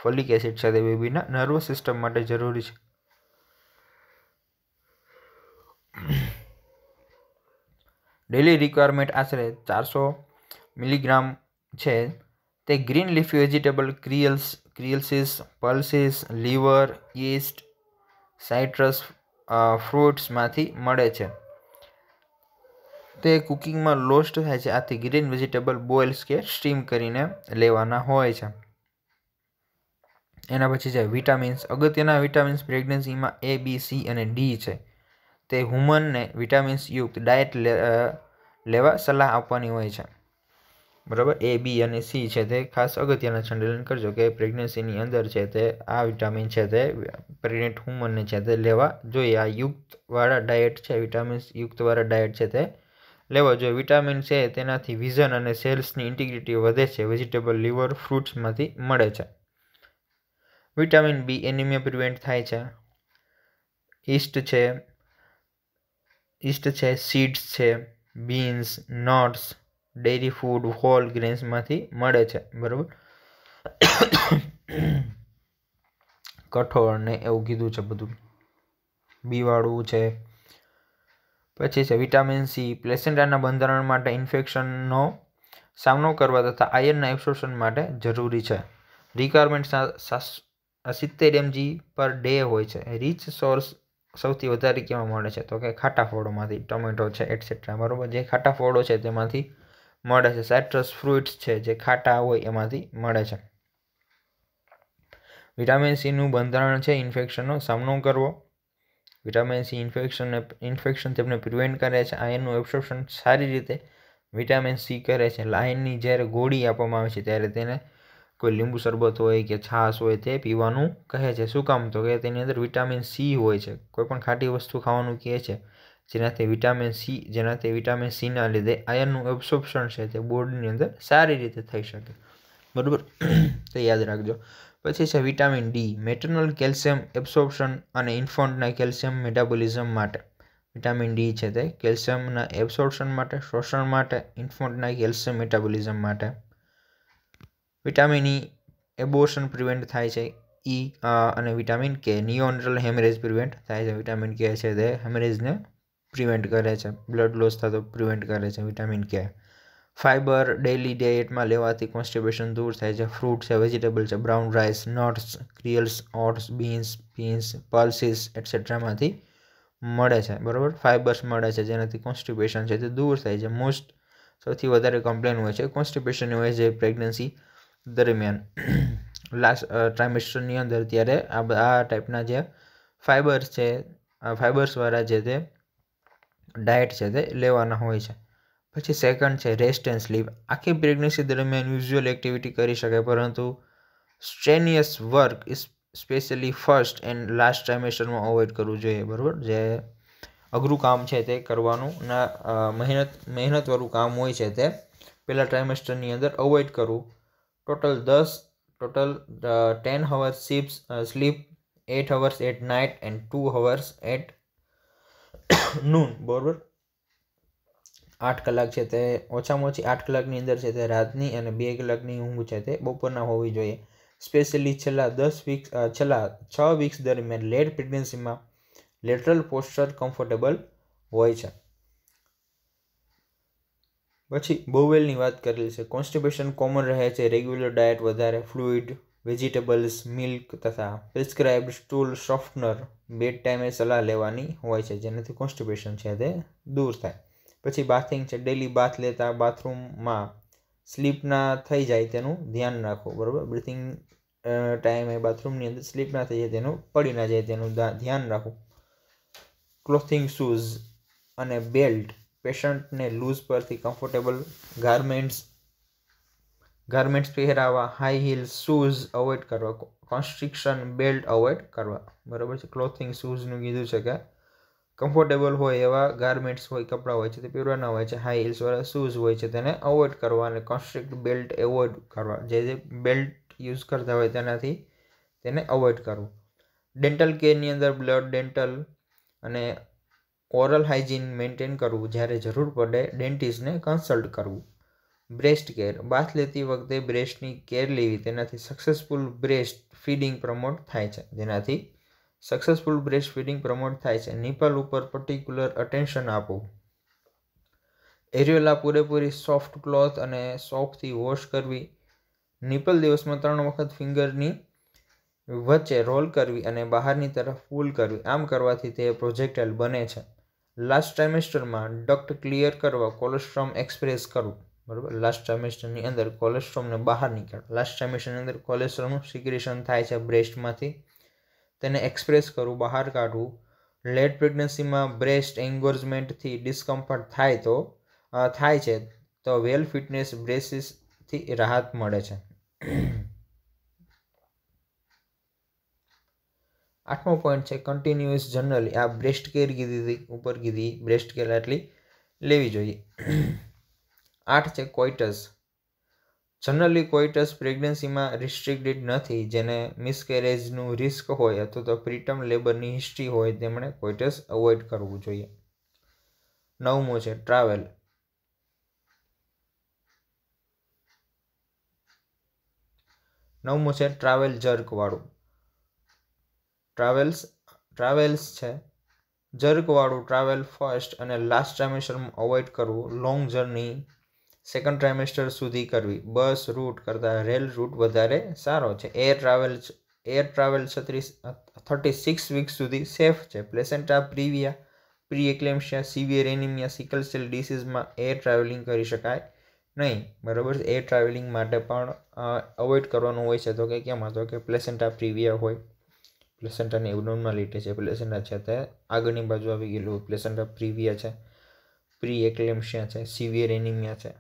ફોલિક એસિડ છે તે બેબીના નર્વસ સિસ્ટમ માટે જરૂરી છે ડેલી રિક્વાયરમેન્ટ આશરે ચારસો મિલીગ્રામ છે તે green leafy vegetable cereals cereals pulses liver yeast citrus ફ્રૂટ્સમાંથી મળે છે તે કુકિંગમાં લોસ્ટ થાય છે આથી ગ્રીન વેજીટેબલ બોઇલ્સ કે સ્ટીમ કરીને લેવાના હોય છે એના પછી છે વિટામિન્સ અગત્યના વિટામિન્સ પ્રેગ્નન્સીમાં એ બી સી અને ડી છે તે હ્યુમનને વિટામિન્સયુક્ત ડાયટ લેવા સલાહ આપવાની હોય છે બરાબર એ બી અને સી છે તે ખાસ અગત્યના છે કરજો કે પ્રેગ્નન્સીની અંદર છે તે આ વિટામિન છે તે પ્રેગ્નેન્ટ વુમનને છે તે લેવા જોઈએ આ યુક્તવાળા ડાયટ છે વિટામિન્સ યુક્તવાળા ડાયટ છે તે લેવા જોઈએ વિટામિન છે તેનાથી વિઝન અને સેલ્સની ઇન્ટિગ્રિટી વધે છે વેજીટેબલ લીવર ફ્રૂટ્સમાંથી મળે છે વિટામિન બી એનિમિયા પ્રિવેન્ટ થાય છે ઇસ્ટ છે ઇસ્ટ છે સીડ્સ છે beans nuts dairy food whole ગ્રેન્સમાંથી મળે છે બરાબર કઠોળ ને એવું કીધું છે બધું બીવાળું છે પછી છે વિટામિન સી પ્લેસેન્ટાના બંધારણ માટે ઇન્ફેક્શનનો સામનો કરવા તથા આયર્નના એબ્સોર્પ્શન માટે જરૂરી છે રિક્વાયરમેન્ટ સિત્તેર એમજી પર ડે હોય છે રીચ સોર્સ સૌથી વધારે કેવા મળે છે તો કે ખાટા ફળોમાંથી ટમેટો છે એટસેટ્રા બરાબર જે ખાટા ફળો છે તેમાંથી મળે છે સાઇટ્રસ ફ્રૂટ્સ છે જે ખાટા હોય એમાંથી મળે છે વિટામિન સીનું બંધારણ છે ઇન્ફેક્શનનો સામનો કરવો વિટામિન સી ઇન્ફેક્શનને ઇન્ફેક્શન તેમને પ્રિવેન્ટ કરે છે આયનનું એબ્સોર્પ્શન સારી રીતે વિટામિન સી કરે છે લાયનની જ્યારે ગોળી આપવામાં આવે છે ત્યારે તેને કોઈ લીંબુ શરબત હોય કે છાશ હોય તે પીવાનું કહે છે શું કામ તો કે તેની અંદર વિટામિન સી હોય છે કોઈ પણ ખાટી વસ્તુ ખાવાનું કહે છે જેનાથી વિટામિન સી જેનાથી વિટામિન સીના લીધે આયનનું એબ્સોર્પ્શન છે તે બોડીની અંદર સારી રીતે થઈ શકે બરાબર તો યાદ રાખજો પછી છે vitamin D maternal calcium absorption અને ઇન્ફોન્ટના કેલ્શિયમ મેટાબોલિઝમ માટે વિટામિન ડી છે તે કેલ્શિયમના એબ્સોર્પ્શન માટે શોષણ માટે ઇન્ફોન્ટના કેલ્શિયમ મેટાબોલિઝમ માટે વિટામિન ઈ એબોર્શન પ્રિવેન્ટ થાય છે ઈ અને વિટામિન કે નિયોન્ટ્રલ હેમરેજ પ્રિવેન્ટ થાય છે વિટામિન કે છે તે હેમરેજને પ્રિવેન્ટ કરે છે બ્લડ લોસ થતો પ્રિવેન્ટ કરે છે વિટામિન કે ફાઇબર ડેઇલી ડાયટમાં લેવાથી કોન્સ્ટિપેશન દૂર થાય છે ફ્રૂટ છે વેજીટેબલ છે brown rice nuts cereals oats beans peas pulses એટસેટ્રામાંથી મળે છે બરાબર ફાઇબર્સ મળે છે જેનાથી કોન્સ્ટિપેશન છે તે દૂર થાય છે મોસ્ટ સૌથી વધારે કમ્પ્લેન હોય છે કોન્સ્ટિપેશન હોય છે પ્રેગ્નન્સી દરમિયાન લાસ્ટ ટ્રાઇમેસ્ટરની અંદર ત્યારે આ આ ટાઈપના જે ફાઇબર્સ છે આ ફાઇબર્સવાળા જે તે ડાયટ છે તે લેવાના હોય છે પછી સેકન્ડ છે રેસ્ટ એન્ડ સ્લીપ આખી પ્રેગ્નન્સી દરમિયાન યુઝ્યુઅલ એક્ટિવિટી કરી શકે પરંતુ strenuous work is specially first and last ટ્રાઇમેસ્ટરમાં અવોઇડ કરવું જોઈએ બરાબર જે અઘરું કામ છે તે કરવાનું ના મહેનત મહેનતવાળું કામ હોય છે તે પહેલાં ટ્રાઇમેસ્ટરની અંદર અવોઇડ કરવું ટોટલ દસ total ten hours sleeps sleep at hours at night and two hours at noon બરાબર આઠ કલાક છે તે ઓછામાં ઓછી આઠ કલાકની અંદર છે તે રાતની અને બે કલાકની ઊંઘ છે તે બપોરના હોવી જોઈએ સ્પેશિયલી છેલ્લા દસ વીક્સ છેલ્લા છ વીક્સ દરમિયાન લેટ પ્રેગ્નન્સીમાં લેટરલ પોસ્ટર કમ્ફર્ટેબલ હોય છે પછી બોવેલની વાત કરેલી છે કોન્સ્ટિપેશન કોમન રહે છે રેગ્યુલર ડાયટ વધારે ફ્લુઇડ વેજીટેબલ્સ મિલ્ક તથા પ્રિસ્ક્રાઇબ્ડ સ્ટૂલ સોફ્ટનર બેડ ટાઈમે સલાહ લેવાની હોય છે જેનાથી કોન્સ્ટિપેશન છે તે દૂર થાય પછી બાથિંગ છે ડેલી બાથ લેતા બાથરૂમમાં સ્લીપના થઈ જાય તેનું ધ્યાન રાખો બરાબર બ્રિથિંગ ટાઈમે બાથરૂમની અંદર સ્લીપ ના થઈ જાય તેનું પડી ના જાય તેનું ધ્યાન રાખો ક્લોથિંગ શૂઝ અને બેલ્ટ પેશન્ટને લૂઝ પરથી કમ્ફર્ટેબલ ગાર્મેન્ટ્સ ગાર્મેન્ટ્સ પહેરાવા હાઈ હીલ શૂઝ અવોઇડ કરવા કોન્સ્ટ્રિક્શન બેલ્ટ અવોઇડ કરવા બરાબર છે ક્લોથિંગ શૂઝનું કીધું છે કે કમ્ફર્ટેબલ હોય એવા ગાર્મેન્ટ્સ હોય કપડાં હોય છે તે પહેરવાના હોય છે હાઈ હિલ્સવાળા શૂઝ હોય છે તેને અવોઇડ કરવા અને કોન્સ્ટ્રિક્ટ બેલ્ટ એવોઇડ કરવા જે જે બેલ્ટ યુઝ કરતા હોય તેનાથી તેને અવોઇડ કરવું ડેન્ટલ કેરની અંદર બ્લડ ડેન્ટલ અને ઓરલ હાઇજીન મેન્ટેન કરવું જ્યારે જરૂર પડે ડેન્ટિસ્ટને કન્સલ્ટ કરવું બ્રેસ્ટ કેર બાથ લેતી વખતે બ્રેસ્ટની કેર લેવી તેનાથી સક્સેસફુલ બ્રેસ્ટ ફીડિંગ પ્રમોટ થાય છે જેનાથી સક્સેસફુલ બ્રેસ્ટ ફીડિંગ પ્રમોટ થાય છે નિપલ ઉપર પર્ટિક્યુલર અટેન્શન આપવું એરિયોલા પૂરેપૂરી સોફ્ટ ક્લોથ અને સોફથી વોશ કરવી નિપલ દિવસમાં ત્રણ વખત ફિંગરની વચ્ચે રોલ કરવી અને બહારની તરફ ફૂલ કરવી આમ કરવાથી તે પ્રોજેક્ટાઇલ બને છે લાસ્ટ ટ્રાઇમેસ્ટરમાં ડક્ટ ક્લિયર કરવા કોલેસ્ટ્રોમ એક્સપ્રેસ કરવું બરાબર લાસ્ટ ટ્રાઇમેસ્ટરની અંદર કોલેસ્ટ્રોમને બહાર નીકળે લાસ્ટ ટ્રાઇમેસ્ટરની અંદર કોલેસ્ટ્રોલનું સિક્રેશન થાય છે બ્રેસ્ટમાંથી તેને એક્સપ્રેસ કરવું બહાર કાઢવું લેટ પ્રેગ્નન્સીમાં બ્રેસ્ટ એન્ગોર્જમેન્ટથી ડિસ્કમ્ફર્ટ થાય તો થાય છે તો વેલ ફિટનેસ બ્રેસીસથી રાહત મળે છે આઠમો પોઈન્ટ છે કન્ટિન્યુઅસ જનરલી આ બ્રેસ્ટ કેર કીધી ઉપર કીધી બ્રેસ્ટ કેર આટલી લેવી જોઈએ આઠ છે કોઇટસ જનરલી કોઇટસ પ્રેગ્નન્સીમાં રિસ્ટ્રિક્ટેડ નથી જેને મિસકેરેજનું રિસ્ક હોય અથવા તો પ્રિટમ લેબરની હિસ્ટ્રી હોય તેમણે કોઇટસ અવોઇડ કરવું જોઈએ નવમું છે ટ્રાવેલ નવમું છે ટ્રાવેલ જર્કવાળું ટ્રાવેલ્સ ટ્રાવેલ્સ છે જર્કવાળું ટ્રાવેલ ફર્સ્ટ અને લાસ્ટ ટ્રામેશરમાં અવોઇડ કરવું લોંગ જર્ની સેકન્ડ ટ્રાઇમેસ્ટર સુધી કરવી બસ રૂટ કરતાં રેલ રૂટ વધારે સારો છે એર ટ્રાવેલ એર ટ્રાવેલ છત્રીસ થર્ટી સિક્સ વીક સુધી સેફ છે placenta previa pre eclampsia severe anaemia sickle cell ડિસીઝમાં એર ટ્રાવેલિંગ કરી શકાય નહીં બરાબર એર ટ્રાવેલિંગ માટે પણ અવોઇડ કરવાનું હોય છે તો કે કેમ હતો કે પ્લેસેન્ટા પ્રિવિયા હોય પ્લેસેન્ટાની લીટે છે પ્લેસેન્ટા છે તે આગળની બાજુ આવી ગયેલું પ્લેસેન્ટા પ્રીવિયા છે પ્રી એક્લેમ્સિયા છે સિવિયર એનિમિયા છે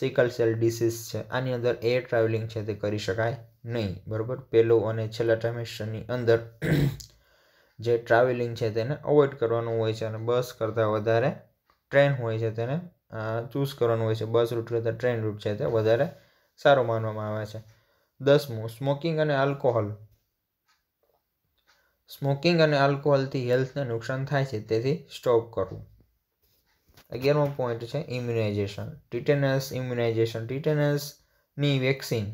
સિકલ સેલ ડિસીઝ છે આની અંદર એર ટ્રાવેલિંગ છે તે કરી શકાય નહીં બરાબર પહેલો અને છેલ્લા ટ્રાઇમેસ્ટરની અંદર જે ટ્રાવેલિંગ છે તેને અવોઇડ કરવાનું હોય છે અને બસ કરતાં વધારે ટ્રેન હોય છે તેને ચૂઝ કરવાનું હોય છે બસ રૂટ કરતાં ટ્રેન રૂટ છે તે વધારે સારો માનવામાં આવે છે દસમું સ્મોકિંગ અને આલ્કોહોલ સ્મોકિંગ અને આલ્કોહોલથી હેલ્થને નુકસાન થાય છે તેથી સ્ટોપ કરવું અગિયારમો પોઈન્ટ છે ઇમ્યુનાઇઝેશન ટીટેનસ ઇમ્યુનાઇઝેશન ટીટેનસની વેક્સિન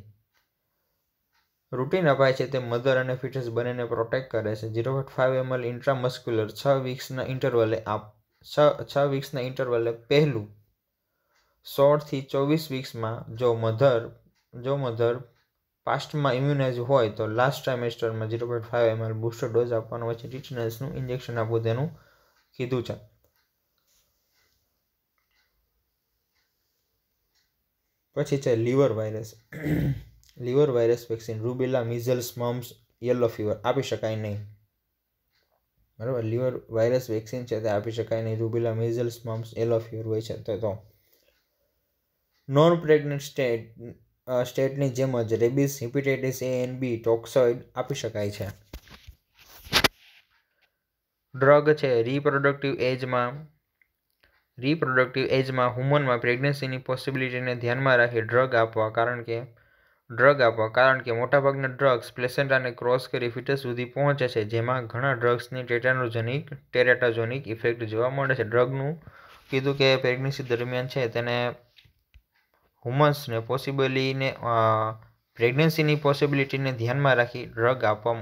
રૂટીન અપાય છે તે મધર અને ફિટસ બંનેને પ્રોટેક્ટ કરે છે zero point five ml intramuscular છ વીક્સના ઇન્ટરવલે આપ છ છ વીક્સના ઇન્ટરવલે પહેલું સોળથી ચોવીસ વીક્સમાં જો મધર જો મધર પાસ્ટમાં ઇમ્યુનાઇઝ હોય તો લાસ્ટ ટ્રાઇમેસ્ટરમાં zero point five ml booster dose આપવાનો હોય છે ટીટનસનું ઇન્જેક્શન આપવું તેનું કીધું છે પછી છે liver virus liver virus vaccine rubella measles mumps yellow fever આપી શકાય નહીં બરાબર લીવર વાયરસ વેક્સિન છે તે આપી શકાય નહીં rubella measles mumps yellow fever હોય છે તો નોન પ્રેગ્નન્ટ સ્ટેટ સ્ટેટની જેમ જ rabies hepatitis A and B toxoid આપી શકાય છે ડ્રગ છે રિપ્રોડક્ટિવ એજમાં રિપ્રોડક્ટિવ એજમાં હુમનમાં પ્રેગ્નન્સીની પોસિબિલિટીને ધ્યાનમાં રાખી ડ્રગ આપવા કારણ કે ડ્રગ આપવા કારણ કે મોટાભાગના ડ્રગ્સ પ્લેસેન્ટાને ક્રોસ કરી ફિટસ સુધી પહોંચે છે જેમાં ઘણા ડ્રગ્સની ટેટાનોજેનિક ટેરેટાજોનિક ઇફેક્ટ જોવા મળે છે ડ્રગનું કીધું કે પ્રેગ્નન્સી દરમિયાન છે તેને હુમન્સને પોસિબલીને પ્રેગ્નન્સીની પોસિબિલિટીને ધ્યાનમાં રાખી ડ્રગ આપવા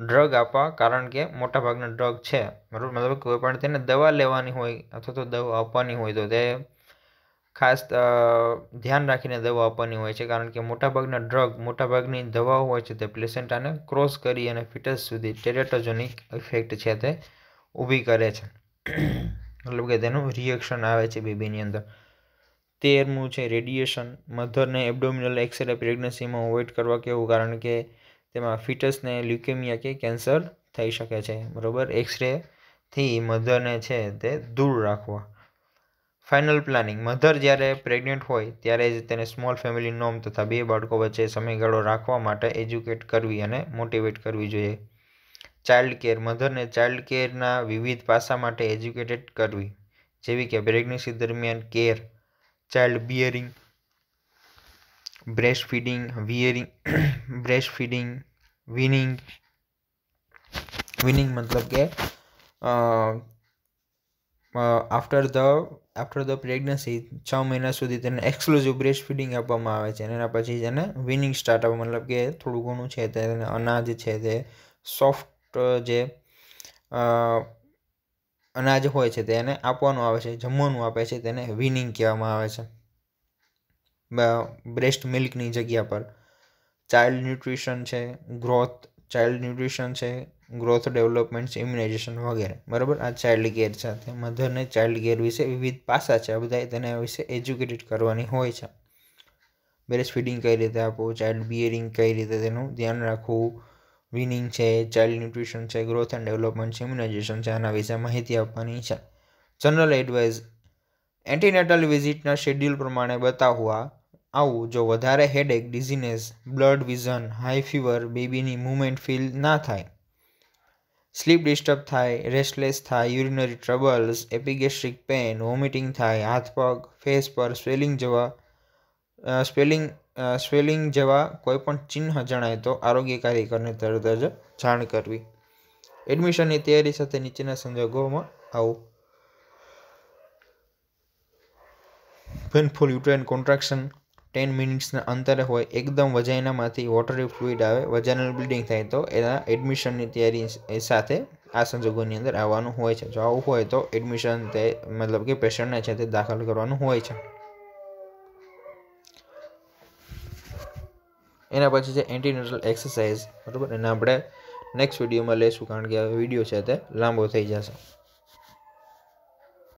ડ્રગ આપવા કારણ કે મોટાભાગના ડ્રગ છે બરાબર મતલબ કોઈ પણ તેને દવા લેવાની હોય અથવા તો દવા આપવાની હોય તો તે ખાસ ધ્યાન રાખીને દવા આપવાની હોય છે કારણ કે મોટાભાગના ડ્રગ મોટાભાગની દવાઓ હોય છે તે પ્લેસેન્ટાને ક્રોસ કરી અને ફિટસ સુધી ટેરેટોજોનિક ઇફેક્ટ છે તે ઊભી કરે છે મતલબ કે તેનું રિએક્શન આવે છે બેબીની અંદર તેરમું છે રેડિયેશન મધરને એબડોમિનલ એક્સરે પ્રેગ્નન્સીમાં અવોઇડ કરવા કેવું કારણ કે તેમાં ફિટસને લ્યુકેમિયા કે કેન્સર થઈ શકે છે બરાબર એક્સરેથી મધરને છે તે દૂર રાખવા ફાઇનલ પ્લાનિંગ મધર જ્યારે પ્રેગ્નન્ટ હોય ત્યારે જ તેને સ્મોલ ફેમિલી નોમ તથા બે બાળકો વચ્ચે સમયગાળો રાખવા માટે એજ્યુકેટ કરવી અને મોટિવેટ કરવી જોઈએ ચાઇલ્ડ કેર મધરને ચાઇલ્ડ કેરના વિવિધ પાસા માટે એજ્યુકેટેડ કરવી જેવી કે પ્રેગ્નન્સી દરમિયાન care child bearing breast feeding weaning breast feeding weaning weaning મતલબ કે after the after the pregnancy છ મહિના સુધી તેને એક્સક્લુઝિવ બ્રેસ્ટ ફીડિંગ આપવામાં આવે છે અને એના પછી તેને વિનિંગ સ્ટાર્ટઅપ મતલબ કે થોડું ઘણું છે તેને અનાજ છે તે સોફ્ટ જે અનાજ હોય છે તેને આપવાનું આવે છે જમવાનું આપે છે તેને વિનિંગ કહેવામાં આવે છે બ્રેસ્ટ મિલ્કની જગ્યા પર ચાઇલ્ડ ન્યુટ્રિશન છે ગ્રોથ ચાઇલ્ડ ન્યુટ્રિશન છે ગ્રોથ ડેવલપમેન્ટ છે ઇમ્યુનાઇઝેશન વગેરે બરાબર આ ચાઇલ્ડ કેર સાથે મધરને ચાઇલ્ડ કેર વિશે વિવિધ પાસા છે આ બધાએ તેના વિશે એજ્યુકેટેડ કરવાની હોય છે બ્રેસ્ટ ફીડિંગ કઈ રીતે આપવું ચાઇલ્ડ બિયરિંગ કઈ રીતે તેનું ધ્યાન રાખવું વિનિંગ છે ચાઇલ્ડ ન્યુટ્રિશન છે ગ્રોથ એન્ડ ડેવલપમેન્ટ છે ઇમ્યુનાઇઝેશન છે આના વિશે માહિતી આપવાની છે જનરલ એડવાઇઝ એન્ટીનેટલ વિઝિટના શેડ્યુલ પ્રમાણે બતાવવા આવું જો વધારે headache dizziness blood vision high fever બેબીની મૂવમેન્ટ ફીલ ના થાય સ્લીપ ડિસ્ટર્બ થાય રેસ્ટલેસ થાય urinary troubles epigastric pain vomiting થાય હાથ પગ ફેસ પર સ્વેલિંગ જેવા સ્વેલિંગ સ્વેલિંગ જેવા કોઈપણ ચિહ્ન જણાય તો આરોગ્ય કાર્યકરને તરત જ જાણ કરવી એડમિશનની તૈયારી સાથે નીચેના સંજોગોમાં આવું પેનફુલ યુટ્રેન કોન્ટ્રાક્શન ટેન મિનિટ્સના અંતરે હોય એકદમ વજાઇનામાંથી વોટરી ફ્લુઇડ આવે વજાઇનલ બ્લીડિંગ થાય તો એના એડમિશનની તૈયારી સાથે આ સંજોગોની અંદર આવવાનું હોય છે જો આવું હોય તો એડમિશન તે મતલબ કે પેશન્ટને છે તે દાખલ કરવાનું હોય છે એના પછી છે એન્ટીનેટલ એક્સરસાઇઝ બરાબર એને આપણે નેક્સ્ટ વિડીયોમાં લઈશું કારણ કે આ વિડીયો છે તે લાંબો થઈ જશે